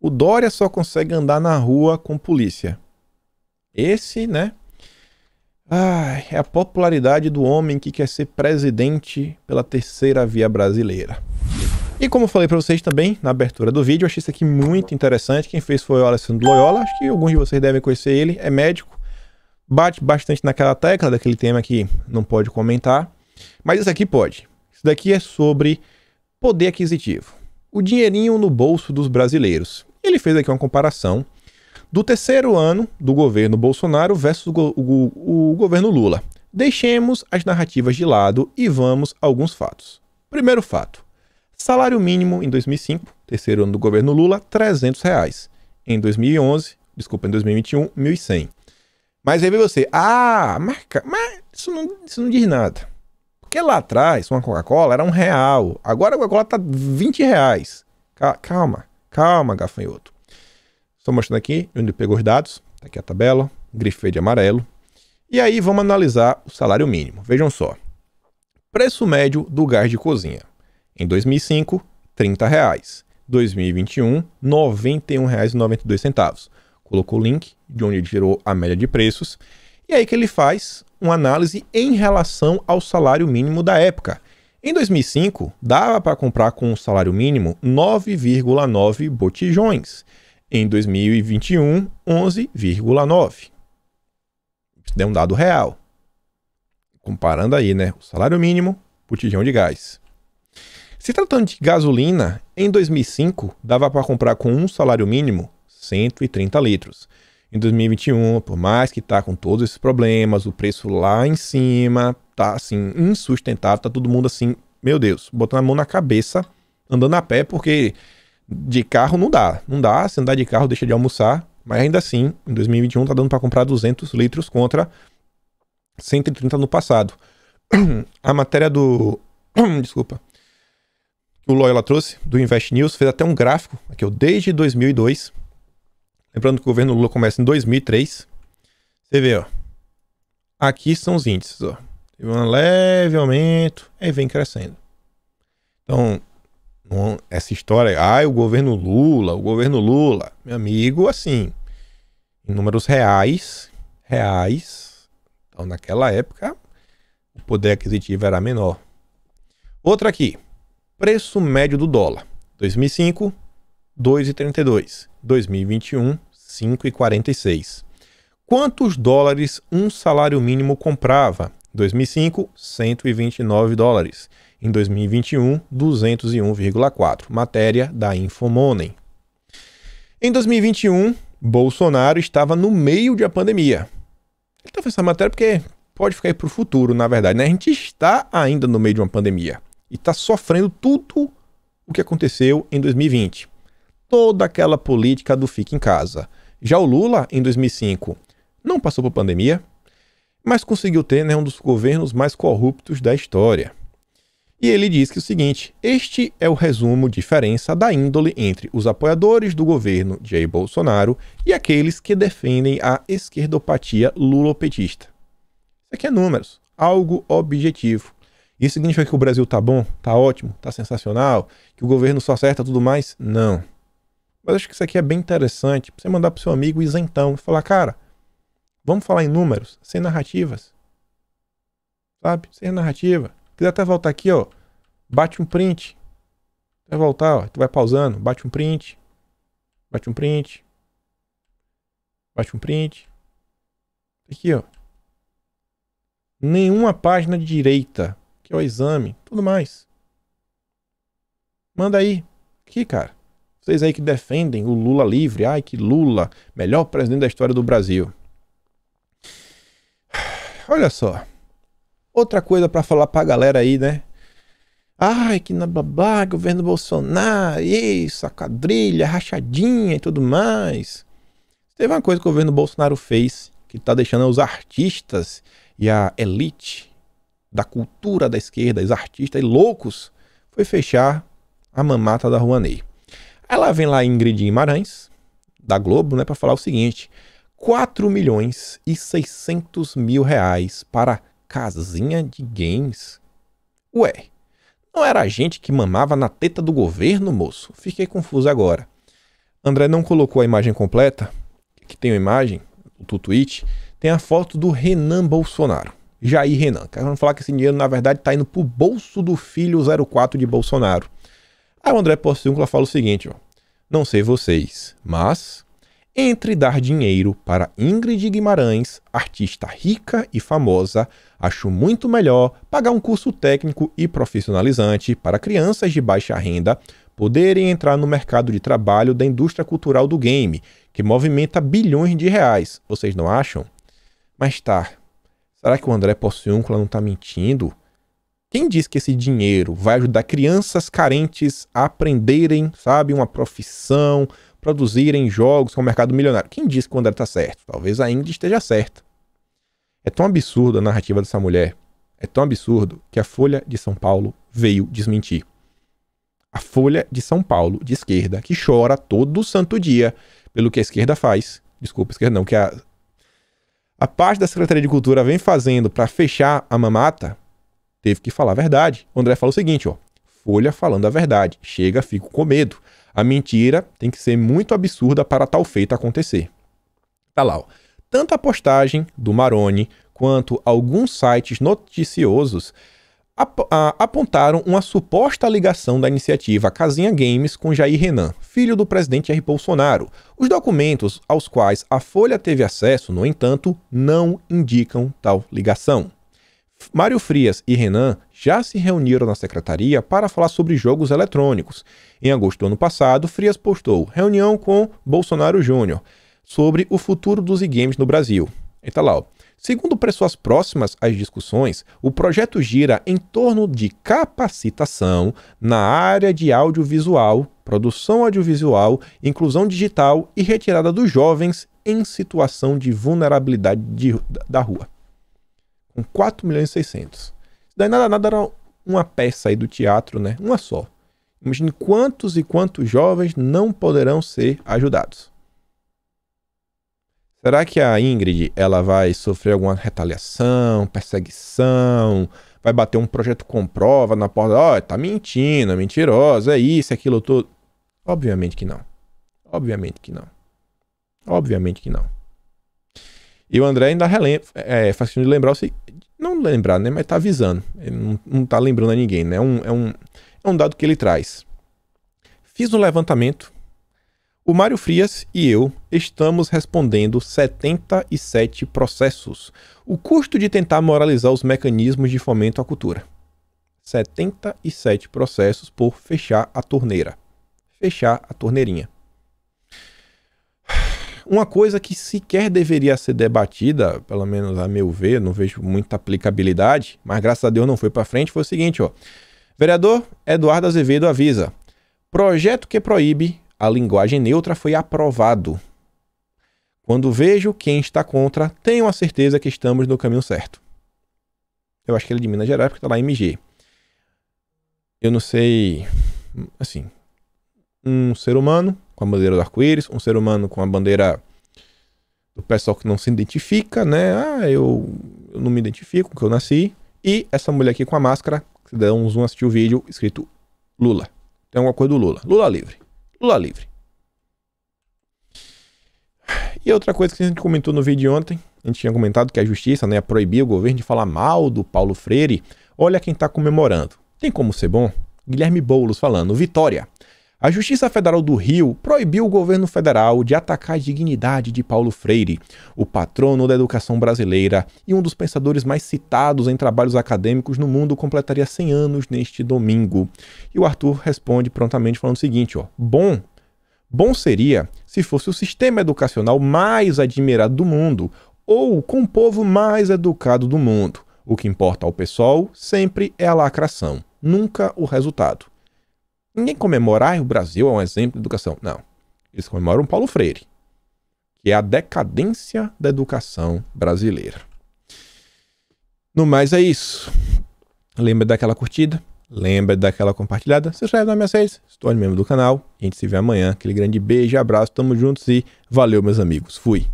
O Dória só consegue andar na rua com polícia. Esse, né? Ai, é a popularidade do homem que quer ser presidente pela terceira via brasileira. E como eu falei para vocês também na abertura do vídeo, eu achei isso aqui muito interessante. Quem fez foi o Alessandro Loyola, acho que alguns de vocês devem conhecer ele, é médico. Bate bastante naquela tecla daquele tema que não pode comentar, mas isso aqui pode. Isso daqui é sobre poder aquisitivo. O dinheirinho no bolso dos brasileiros. Ele fez aqui uma comparação do terceiro ano do governo Bolsonaro versus o, o, o governo Lula. Deixemos as narrativas de lado e vamos a alguns fatos. Primeiro fato: salário mínimo em 2005, terceiro ano do governo Lula, 300 reais. Em 2011, desculpa, em 2021, 1.100. Mas aí vem você, ah, marca, mas isso não, isso não diz nada. Porque lá atrás, uma Coca-Cola era um real. Agora a Coca-Cola tá 20 reais. Calma, calma, gafanhoto. Estou mostrando aqui onde pegou os dados. Tá aqui a tabela, grifei de amarelo. E aí vamos analisar o salário mínimo. Vejam só. Preço médio do gás de cozinha. Em 2005, 30. Reais. 2021, R$ 91,92. Colocou o link de onde ele tirou a média de preços. E aí que ele faz uma análise em relação ao salário mínimo da época. Em 2005, dava para comprar com o salário mínimo 9,9 botijões. Em 2021, 11,9. Isso deu é um dado real. Comparando aí, né? O salário mínimo, botijão de gás. Se tratando de gasolina, em 2005 dava para comprar com um salário mínimo 130 litros em 2021, por mais que tá com todos esses problemas, o preço lá em cima tá assim insustentável, tá todo mundo assim, meu Deus, botando a mão na cabeça, andando a pé, porque de carro não dá, não dá, se andar de carro deixa de almoçar, mas ainda assim, em 2021 tá dando para comprar 200 litros contra 130 no passado. A matéria do desculpa, o Loyola trouxe do Invest News fez até um gráfico aqui, desde 2002 Lembrando que o governo Lula começa em 2003. Você vê, ó. Aqui são os índices, ó. Teve um leve aumento, aí vem crescendo. Então, essa história, ai o governo Lula, o governo Lula, meu amigo, assim, em números reais, reais, então naquela época o poder aquisitivo era menor. Outra aqui, preço médio do dólar, 2005, 2,32. 2021, 5,46. Quantos dólares um salário mínimo comprava? 2005, 129 dólares. Em 2021, 201,4. Matéria da Infomoney. Em 2021, Bolsonaro estava no meio de a pandemia. Ele está fazendo essa matéria porque pode ficar aí para o futuro, na verdade. Né? A gente está ainda no meio de uma pandemia e está sofrendo tudo o que aconteceu em 2020 toda aquela política do fique em casa. Já o Lula, em 2005, não passou por pandemia, mas conseguiu ter né, um dos governos mais corruptos da história. E ele diz que o seguinte: este é o resumo diferença da índole entre os apoiadores do governo Jair Bolsonaro e aqueles que defendem a esquerdopatia lulopetista. Isso aqui é números, algo objetivo. Isso significa que o Brasil tá bom, tá ótimo, tá sensacional, que o governo só acerta tudo mais? Não. Mas acho que isso aqui é bem interessante pra você mandar pro seu amigo isentão e falar, cara, vamos falar em números, sem narrativas. Sabe? Sem narrativa. Quiser até voltar aqui, ó. Bate um print. Vai voltar, ó. Tu vai pausando. Bate um print. Bate um print. Bate um print. Aqui, ó. Nenhuma página de direita, que é o exame, tudo mais. Manda aí. Aqui, cara. Vocês aí que defendem o Lula livre, ai que Lula, melhor presidente da história do Brasil. Olha só. Outra coisa para falar pra galera aí, né? Ai, que na babá, governo Bolsonaro, isso, a quadrilha, rachadinha e tudo mais. Teve uma coisa que o governo Bolsonaro fez que tá deixando os artistas e a elite da cultura da esquerda, os artistas e loucos, foi fechar a mamata da Rouanet. Ela vem lá, Ingrid Guimarães, da Globo, né, para falar o seguinte: 4 milhões e 600 mil reais para casinha de games. Ué, não era a gente que mamava na teta do governo, moço? Fiquei confuso agora. André não colocou a imagem completa, que tem a imagem do tweet, tem a foto do Renan Bolsonaro. Jair Renan. Vamos falar que esse dinheiro, na verdade, está indo pro bolso do filho 04 de Bolsonaro. Aí o André Porciúncula fala o seguinte, ó. Não sei vocês, mas entre dar dinheiro para Ingrid Guimarães, artista rica e famosa, acho muito melhor pagar um curso técnico e profissionalizante para crianças de baixa renda poderem entrar no mercado de trabalho da indústria cultural do game, que movimenta bilhões de reais. Vocês não acham? Mas tá. Será que o André Porciúncula não está mentindo? Quem diz que esse dinheiro vai ajudar crianças carentes a aprenderem, sabe, uma profissão, produzirem jogos com é o mercado milionário? Quem diz que o André certa? Tá certo? Talvez a Ingrid esteja certa. É tão absurdo a narrativa dessa mulher, é tão absurdo que a Folha de São Paulo veio desmentir. A Folha de São Paulo, de esquerda, que chora todo santo dia pelo que a esquerda faz. Desculpa, esquerda não, que a, a parte da Secretaria de Cultura vem fazendo para fechar a mamata teve que falar a verdade. O André fala o seguinte, ó. Folha falando a verdade. Chega, fico com medo. A mentira tem que ser muito absurda para tal feito acontecer. Tá lá, ó. Tanto a postagem do Maroni quanto alguns sites noticiosos ap apontaram uma suposta ligação da iniciativa Casinha Games com Jair Renan, filho do presidente Jair Bolsonaro. Os documentos aos quais a Folha teve acesso, no entanto, não indicam tal ligação. Mário Frias e Renan já se reuniram na secretaria para falar sobre jogos eletrônicos. Em agosto do ano passado, Frias postou reunião com Bolsonaro Júnior sobre o futuro dos e-games no Brasil. E lá, ó. Segundo pessoas próximas às discussões, o projeto gira em torno de capacitação na área de audiovisual, produção audiovisual, inclusão digital e retirada dos jovens em situação de vulnerabilidade de, da rua com 4 milhões e 600. Daí nada, nada era uma peça aí do teatro, né? Uma só. Imagine quantos e quantos jovens não poderão ser ajudados. Será que a Ingrid ela vai sofrer alguma retaliação, perseguição? Vai bater um projeto com prova na porta? Ó, oh, tá mentindo, é mentirosa, é isso, é aquilo todo. Obviamente que não. Obviamente que não. Obviamente que não. E o André ainda relembra, é, é, faz questão de lembrar, assim, não lembrar, né? Mas tá avisando. Ele não, não tá lembrando a ninguém, né? É um, é, um, é um dado que ele traz. Fiz um levantamento. O Mário Frias e eu estamos respondendo 77 processos. O custo de tentar moralizar os mecanismos de fomento à cultura. 77 processos por fechar a torneira. Fechar a torneirinha. Uma coisa que sequer deveria ser debatida, pelo menos a meu ver, não vejo muita aplicabilidade, mas graças a Deus não foi para frente, foi o seguinte, ó. Vereador Eduardo Azevedo avisa: projeto que proíbe a linguagem neutra foi aprovado. Quando vejo quem está contra, tenho a certeza que estamos no caminho certo. Eu acho que ele é de Minas Gerais, porque está lá MG. Eu não sei. Assim. Um ser humano com a bandeira do arco-íris, um ser humano com a bandeira do pessoal que não se identifica, né? Ah, eu, eu não me identifico porque eu nasci. E essa mulher aqui com a máscara, se der um zoom assistir o vídeo, escrito Lula. Tem alguma coisa do Lula. Lula livre. Lula livre. E outra coisa que a gente comentou no vídeo ontem, a gente tinha comentado que a justiça né, proibiu o governo de falar mal do Paulo Freire. Olha quem está comemorando. Tem como ser bom? Guilherme Boulos falando, Vitória. A Justiça Federal do Rio proibiu o governo federal de atacar a dignidade de Paulo Freire, o patrono da educação brasileira e um dos pensadores mais citados em trabalhos acadêmicos no mundo, completaria 100 anos neste domingo. E o Arthur responde prontamente falando o seguinte, ó: "Bom, bom seria se fosse o sistema educacional mais admirado do mundo ou com o povo mais educado do mundo. O que importa ao pessoal sempre é a lacração, nunca o resultado." Ninguém comemorar o Brasil é um exemplo de educação. Não. Eles comemoram Paulo Freire, que é a decadência da educação brasileira. No mais é isso. Lembra daquela curtida? Lembra daquela compartilhada? Se inscreve na minha redes, se torne membro do canal. A gente se vê amanhã. Aquele grande beijo, abraço, tamo juntos e valeu, meus amigos. Fui.